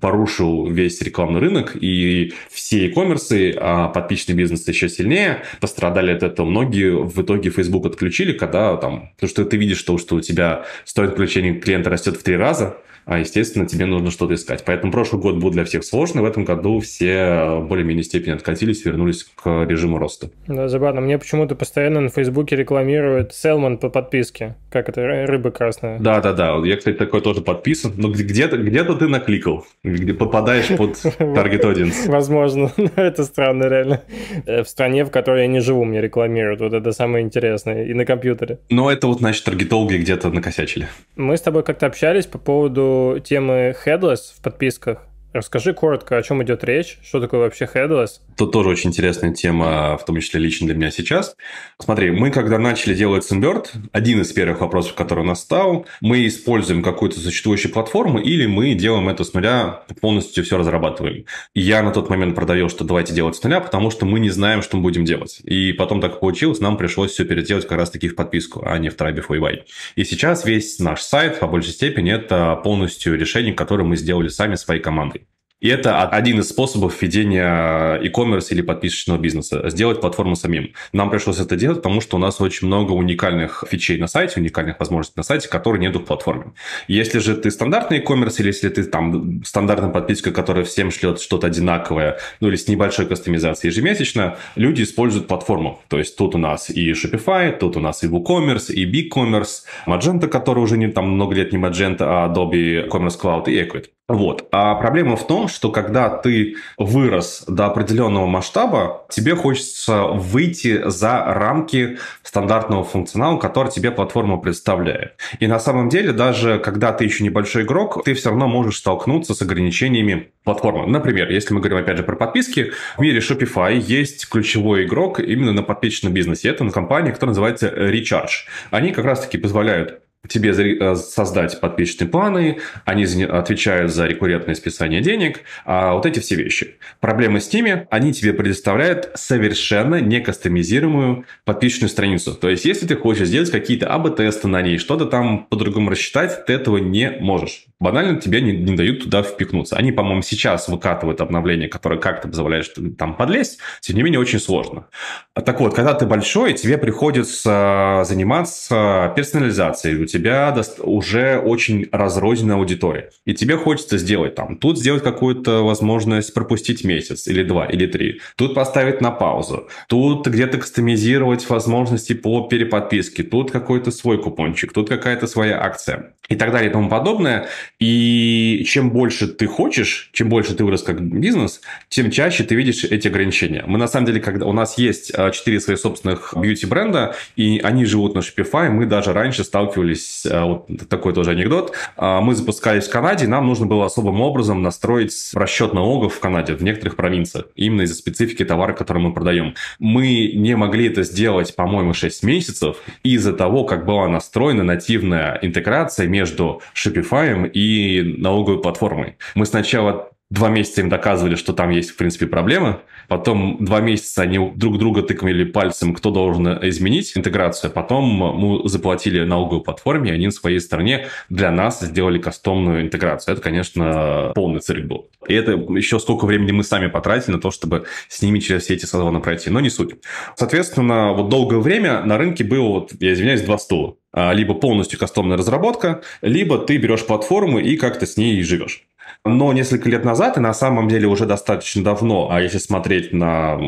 порушил весь рекламный рынок, и все e-commerce, а подписчный бизнес еще сильнее пострадали от этого. Многие в итоге Facebook отключили, когда там, потому что ты видишь то, что у тебя стоит включение клиента растет в три раза, а, естественно, тебе нужно что-то искать. Поэтому прошлый год был для всех сложный, в этом году все э, более-менее степени откатились, вернулись к режиму роста. Да, забавно. Мне почему-то постоянно на Фейсбуке рекламируют Селман по подписке, как это, рыба красная. Да-да-да, я, кстати, такой тоже подписан, но где-то где ты накликал, где попадаешь под Target Audience. Возможно, это странно реально. Э, в стране, в которой я не живу, мне рекламируют, вот это самое интересное, и на компьютере. Ну это вот, значит, таргетологи где-то накосячили. Мы с тобой как-то общались по поводу темы headless в подписках. Расскажи коротко, о чем идет речь, что такое вообще headless Тут тоже очень интересная тема, в том числе лично для меня сейчас. Смотри, мы когда начали делать Sunbird, один из первых вопросов, который у нас стал, мы используем какую-то существующую платформу или мы делаем это с нуля, полностью все разрабатываем. Я на тот момент продавил, что давайте делать с нуля, потому что мы не знаем, что мы будем делать. И потом так получилось, нам пришлось все переделать как раз-таки в подписку, а не в Tribe UI. И сейчас весь наш сайт по большей степени это полностью решение, которое мы сделали сами своей командой. И это один из способов ведения э, e-commerce или подписочного бизнеса. Сделать платформу самим. Нам пришлось это делать, потому что у нас очень много уникальных фичей на сайте, уникальных возможностей на сайте, которые нету в платформе. Если же ты стандартный e-commerce, или если ты там стандартная подписка, которая всем шлет что-то одинаковое, ну или с небольшой кастомизацией ежемесячно, люди используют платформу. То есть тут у нас и Shopify, тут у нас и WooCommerce, и BigCommerce, Magento, который уже не там много лет не Magento, а Adobe Commerce Cloud и Equid. Вот. А проблема в том, что когда ты вырос до определенного масштаба, тебе хочется выйти за рамки стандартного функционала, который тебе платформа представляет. И на самом деле, даже когда ты еще небольшой игрок, ты все равно можешь столкнуться с ограничениями платформы. Например, если мы говорим опять же про подписки, в мире Shopify есть ключевой игрок именно на подписочном бизнесе. Это компания, которая называется Recharge. Они как раз-таки позволяют тебе э, создать подписочные планы, они отвечают за рекуррентное списание денег, а вот эти все вещи. Проблемы с ними, они тебе предоставляют совершенно не кастомизируемую подписочную страницу. То есть, если ты хочешь сделать какие-то АБ-тесты на ней, что-то там по-другому рассчитать, ты этого не можешь. Банально тебе не, не дают туда впихнуться. Они, по-моему, сейчас выкатывают обновление, которое как-то позволяет там подлезть, тем не менее, очень сложно. Так вот, когда ты большой, тебе приходится заниматься персонализацией тебя уже очень разрозненная аудитория. И тебе хочется сделать там, тут сделать какую-то возможность пропустить месяц или два, или три. Тут поставить на паузу. Тут где-то кастомизировать возможности по переподписке. Тут какой-то свой купончик. Тут какая-то своя акция. И так далее и тому подобное. И чем больше ты хочешь, чем больше ты вырос как бизнес, тем чаще ты видишь эти ограничения. Мы на самом деле, когда у нас есть а, четыре своих собственных бьюти-бренда, и они живут на Shopify, мы даже раньше сталкивались запускались, э, вот такой тоже анекдот, а, мы запускались в Канаде, нам нужно было особым образом настроить расчет налогов в Канаде, в некоторых провинциях, именно из-за специфики товара, который мы продаем. Мы не могли это сделать, по-моему, 6 месяцев из-за того, как была настроена нативная интеграция между Shopify и налоговой платформой. Мы сначала Два месяца им доказывали, что там есть, в принципе, проблемы. Потом два месяца они друг друга тыкали пальцем, кто должен изменить интеграцию. Потом мы заплатили налоговой платформе, и они на своей стороне для нас сделали кастомную интеграцию. Это, конечно, полный цирк был. И это еще сколько времени мы сами потратили на то, чтобы с ними через все эти созвоны пройти. Но не суть. Соответственно, вот долгое время на рынке было, вот, я извиняюсь, два стула а, либо полностью кастомная разработка, либо ты берешь платформу и как-то с ней живешь но несколько лет назад, и на самом деле уже достаточно давно, а если смотреть на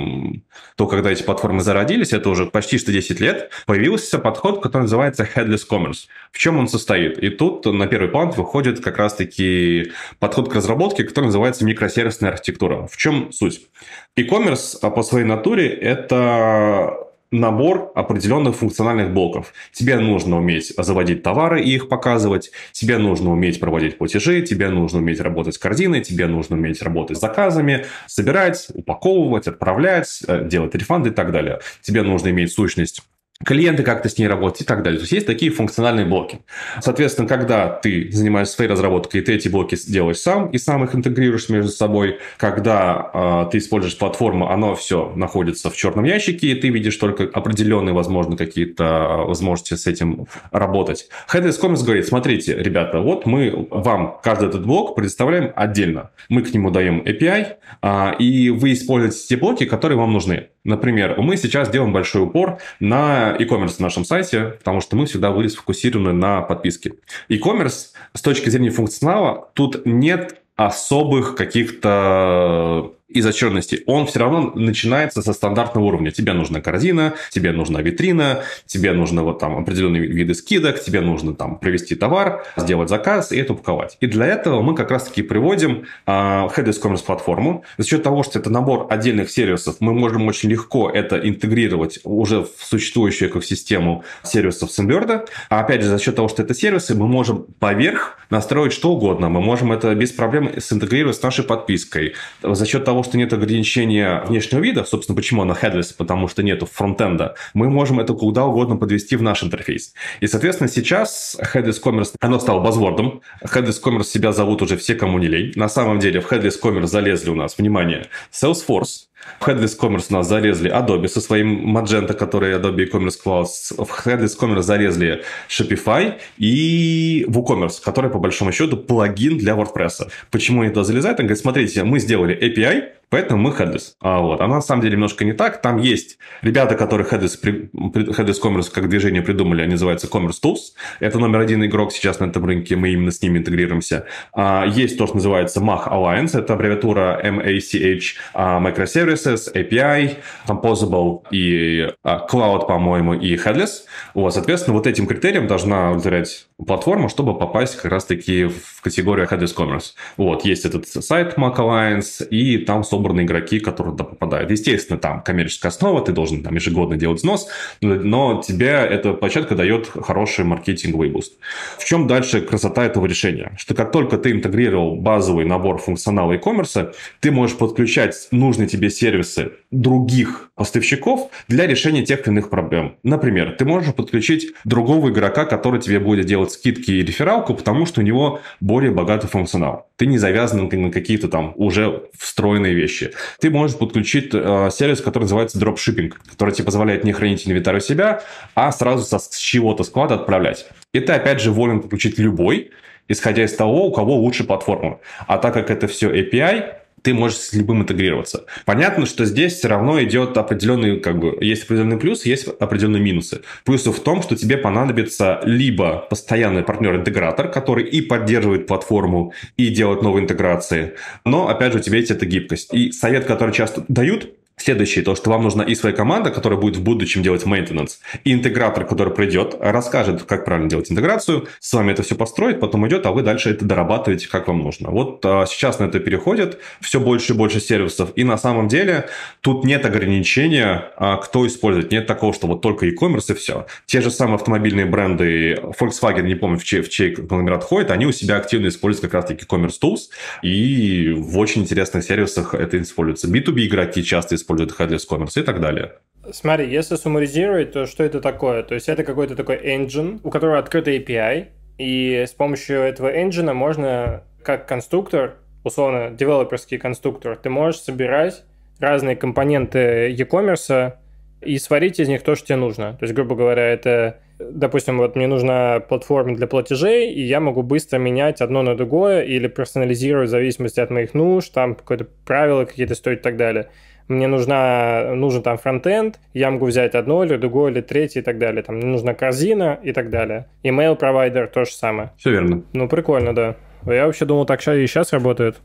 то, когда эти платформы зародились, это уже почти что 10 лет, появился подход, который называется headless commerce. В чем он состоит? И тут на первый план выходит как раз-таки подход к разработке, который называется микросервисная архитектура. В чем суть? E-commerce а по своей натуре – это набор определенных функциональных блоков. Тебе нужно уметь заводить товары и их показывать, тебе нужно уметь проводить платежи, тебе нужно уметь работать с корзиной, тебе нужно уметь работать с заказами, собирать, упаковывать, отправлять, э, делать рефанды и так далее. Тебе нужно иметь сущность клиенты как-то с ней работать и так далее. То есть есть такие функциональные блоки. Соответственно, когда ты занимаешься своей разработкой, ты эти блоки делаешь сам и сам их интегрируешь между собой. Когда э, ты используешь платформу, оно все находится в черном ящике, и ты видишь только определенные, возможно, какие-то а, возможности с этим работать. Headless Commerce говорит, смотрите, ребята, вот мы вам каждый этот блок предоставляем отдельно. Мы к нему даем API, э, а, и вы используете те блоки, которые вам нужны. Например, мы сейчас делаем большой упор на e-commerce на нашем сайте, потому что мы всегда были сфокусированы на подписке. E-commerce с точки зрения функционала тут нет особых каких-то из-за черности, он все равно начинается со стандартного уровня. Тебе нужна корзина, тебе нужна витрина, тебе нужно вот там определенные виды скидок, тебе нужно там провести товар, сделать заказ и это упаковать. И для этого мы как раз-таки приводим э, а, Headless Commerce платформу. За счет того, что это набор отдельных сервисов, мы можем очень легко это интегрировать уже в существующую экосистему сервисов Sunbird. А опять же, за счет того, что это сервисы, мы можем поверх настроить что угодно. Мы можем это без проблем синтегрировать с нашей подпиской. За счет того, потому что нет ограничения внешнего вида, собственно, почему она headless, потому что нету фронтенда, мы можем это куда угодно подвести в наш интерфейс. И, соответственно, сейчас headless commerce, оно стало базвордом. Headless commerce себя зовут уже все, кому не лень. На самом деле в headless commerce залезли у нас, внимание, Salesforce, в Headless Commerce у нас зарезали Adobe со своим Magento, который Adobe Commerce Cloud. В Headless Commerce зарезали Shopify и WooCommerce, который, по большому счету, плагин для WordPress. Почему они туда залезают? Они говорят: смотрите, мы сделали API, Поэтому мы Headless. А, вот. а на самом деле немножко не так. Там есть ребята, которые Headless, Headless Commerce как движение придумали, они называются Commerce Tools. Это номер один игрок сейчас на этом рынке, мы именно с ними интегрируемся. А, есть то, что называется Mac Alliance, это аббревиатура MACH, а, Microservices, API, Composable и а, Cloud, по-моему, и Headless. Вот, соответственно, вот этим критериям должна удовлетворять платформа, чтобы попасть как раз-таки в категорию Headless Commerce. Вот, есть этот сайт Mac Alliance, и там, собственно, отобраны игроки, которые туда попадают. Естественно, там коммерческая основа, ты должен там ежегодно делать взнос, но тебе эта площадка дает хороший маркетинговый буст. В чем дальше красота этого решения? Что как только ты интегрировал базовый набор функционала e-commerce, ты можешь подключать нужные тебе сервисы других поставщиков для решения тех или иных проблем. Например, ты можешь подключить другого игрока, который тебе будет делать скидки и рефералку, потому что у него более богатый функционал. Ты не завязан на какие-то там уже встроенные вещи вещи. Ты можешь подключить э, сервис, который называется дропшиппинг, который тебе позволяет не хранить инвентарь у себя, а сразу со, с чего-то склада отправлять. И ты, опять же, волен подключить любой, исходя из того, у кого лучше платформа. А так как это все API, ты можешь с любым интегрироваться. Понятно, что здесь все равно идет определенный, как бы, есть определенный плюс, есть определенные минусы. Плюсы в том, что тебе понадобится либо постоянный партнер-интегратор, который и поддерживает платформу, и делает новые интеграции, но, опять же, у тебя есть эта гибкость. И совет, который часто дают, Следующее, то, что вам нужна и своя команда, которая будет в будущем делать мейнтенанс, и интегратор, который придет, расскажет, как правильно делать интеграцию, с вами это все построит, потом идет, а вы дальше это дорабатываете, как вам нужно. Вот а, сейчас на это переходит все больше и больше сервисов, и на самом деле тут нет ограничения, а, кто использует, нет такого, что вот только e-commerce и все. Те же самые автомобильные бренды, Volkswagen, не помню, в чей, в чей конгломерат ходит, они у себя активно используют как раз-таки e-commerce tools, и в очень интересных сервисах это используется. B2B игроки часто используют используют headless commerce и так далее. Смотри, если суммаризировать, то что это такое? То есть это какой-то такой engine, у которого открытый API, и с помощью этого engine можно, как конструктор, условно, девелоперский конструктор, ты можешь собирать разные компоненты e-commerce и сварить из них то, что тебе нужно. То есть, грубо говоря, это, допустим, вот мне нужна платформа для платежей, и я могу быстро менять одно на другое или персонализировать в зависимости от моих нужд, там какое-то правило какие-то стоит и так далее мне нужна, нужен там фронтенд, я могу взять одно или другое или третье и так далее. Там мне нужна корзина и так далее. Email-провайдер то же самое. Все верно. Ну, прикольно, да. А я вообще думал, так и сейчас работает.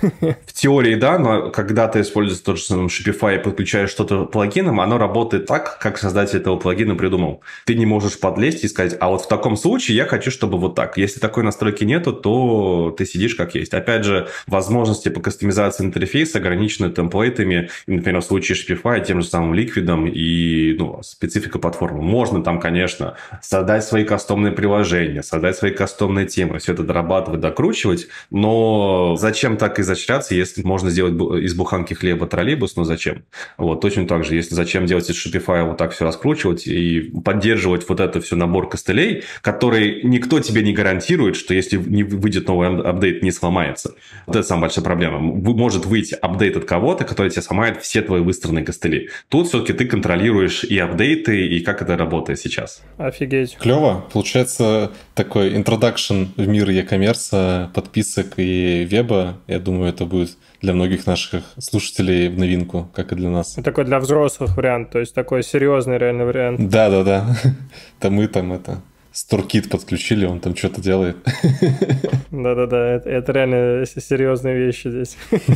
В теории, да, но когда ты используешь тот же самый Shopify и подключаешь что-то плагином, оно работает так, как создатель этого плагина придумал. Ты не можешь подлезть и сказать, а вот в таком случае я хочу, чтобы вот так. Если такой настройки нету, то ты сидишь как есть. Опять же, возможности по кастомизации интерфейса ограничены темплейтами, например, в случае Shopify, тем же самым ликвидом и ну, специфика платформы. Можно там, конечно, создать свои кастомные приложения, создать свои кастомные темы, все это дорабатывать до круга, накручивать, но зачем так изощряться, если можно сделать из буханки хлеба троллейбус, но зачем? Вот, точно так же, если зачем делать из Shopify вот так все раскручивать и поддерживать вот это все набор костылей, который никто тебе не гарантирует, что если не выйдет новый апдейт, не сломается. Вот это самая большая проблема. Может выйти апдейт от кого-то, который тебе сломает все твои выстроенные костыли. Тут все-таки ты контролируешь и апдейты, и как это работает сейчас. Офигеть. Клево. Получается такой introduction в мир e-commerce подписок и веба. Я думаю, это будет для многих наших слушателей в новинку, как и для нас. Ну, такой для взрослых вариант, то есть такой серьезный реальный вариант. Да-да-да. Там мы там это StoreKit подключили, он там что-то делает. Да-да-да, это, это реально серьезные вещи здесь.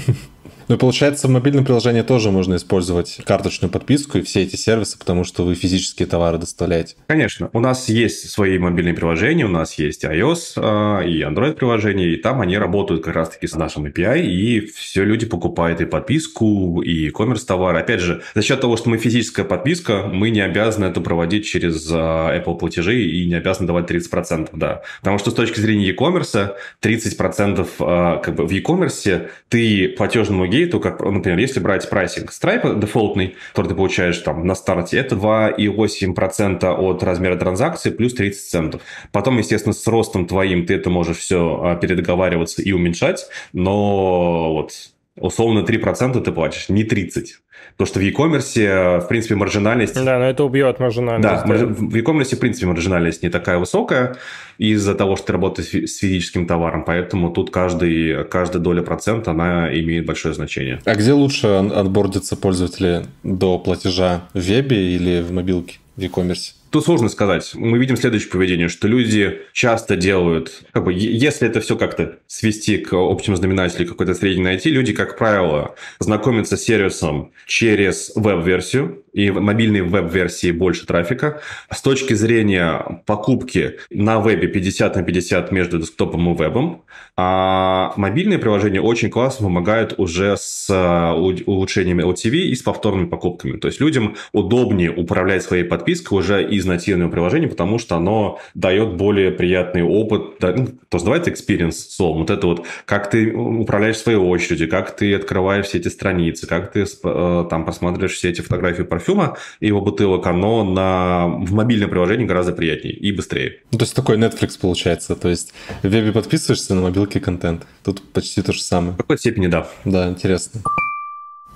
Ну и получается, в мобильном приложении тоже можно использовать карточную подписку и все эти сервисы, потому что вы физические товары доставляете. Конечно. У нас есть свои мобильные приложения, у нас есть iOS э, и Android приложения, и там они работают как раз-таки с нашим API, и все люди покупают и подписку, и коммерс товар. Опять же, за счет того, что мы физическая подписка, мы не обязаны это проводить через э, Apple платежи и не обязаны обязаны давать 30%, да. Потому что с точки зрения e-commerce, 30% а, как бы в e-commerce ты платежному гейту, как, например, если брать прайсинг Stripe дефолтный, который ты получаешь там на старте, это 2,8% от размера транзакции плюс 30 центов. Потом, естественно, с ростом твоим ты это можешь все а, передоговариваться и уменьшать, но вот условно 3% ты платишь, не 30. То, что в e-commerce, э, в принципе, маржинальность... Да, но это убьет маржинальность. Да, в e-commerce, в принципе, маржинальность не такая высокая из-за того, что ты работаешь с физическим товаром, поэтому тут каждый, каждая доля процента, она имеет большое значение. А где лучше отбордятся пользователи до платежа в вебе или в мобилке, в e-commerce? Тут сложно сказать. Мы видим следующее поведение, что люди часто делают, как бы, если это все как-то свести к общему знаменателю какой-то средний найти, люди, как правило, знакомятся с сервисом через веб-версию, и мобильной веб-версии больше трафика. С точки зрения покупки на вебе 50 на 50 между десктопом и вебом, а мобильные приложения очень классно помогают уже с э, улучшениями LTV и с повторными покупками. То есть людям удобнее управлять своей подпиской уже из нативного приложения, потому что оно дает более приятный опыт, да, ну, то называется experience словом, вот это вот, как ты управляешь своей очередью, как ты открываешь все эти страницы, как ты э, там просматриваешь все эти фотографии, парфюма и его бутылок, оно на, в мобильном приложении гораздо приятнее и быстрее. Ну, то есть такой Netflix получается, то есть в вебе подписываешься, на мобилке контент. Тут почти то же самое. В какой степени, да. Да, интересно.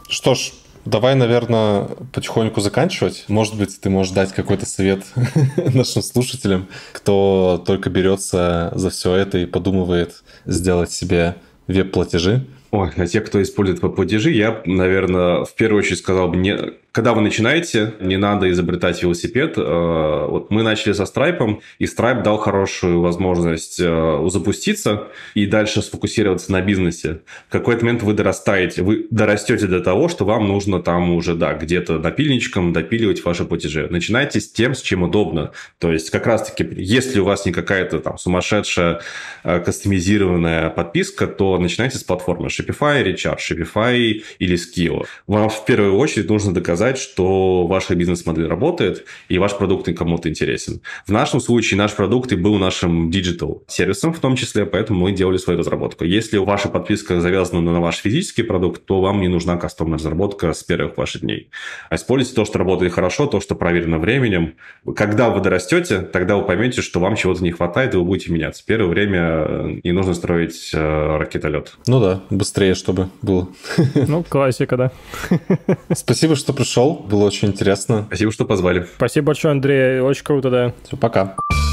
Что ж, Давай, наверное, потихоньку заканчивать. Может быть, ты можешь дать какой-то совет нашим слушателям, кто только берется за все это и подумывает сделать себе веб-платежи. Ой, а те, кто использует платежи, я, наверное, в первую очередь сказал бы, не, когда вы начинаете, не надо изобретать велосипед. Э, вот мы начали со Stripe, и Stripe дал хорошую возможность э, запуститься и дальше сфокусироваться на бизнесе. В какой-то момент вы дорастаете, вы дорастете до того, что вам нужно там уже, да, где-то напильничком допиливать ваши платежи. Начинайте с тем, с чем удобно. То есть как раз-таки, если у вас не какая-то там сумасшедшая э, кастомизированная подписка, то начинайте с платформы Shopify Recharge, Shopify или Skio. Вам в первую очередь нужно доказать, что ваша бизнес-модель работает и ваш продукт кому-то интересен. В нашем случае наш продукт и был нашим digital сервисом в том числе, поэтому мы делали свою разработку. Если ваша подписка завязана на ваш физический продукт, то вам не нужна кастомная разработка с первых ваших дней. А используйте то, что работает хорошо, то, что проверено временем. Когда вы дорастете, тогда вы поймете, что вам чего-то не хватает, и вы будете меняться. первое время не нужно строить э, ракетолет. Ну да, быстро быстрее, чтобы было. Ну, классика, да. Спасибо, что пришел. Было очень интересно. Спасибо, что позвали. Спасибо большое, Андрей. Очень круто, да. Все, пока. Пока.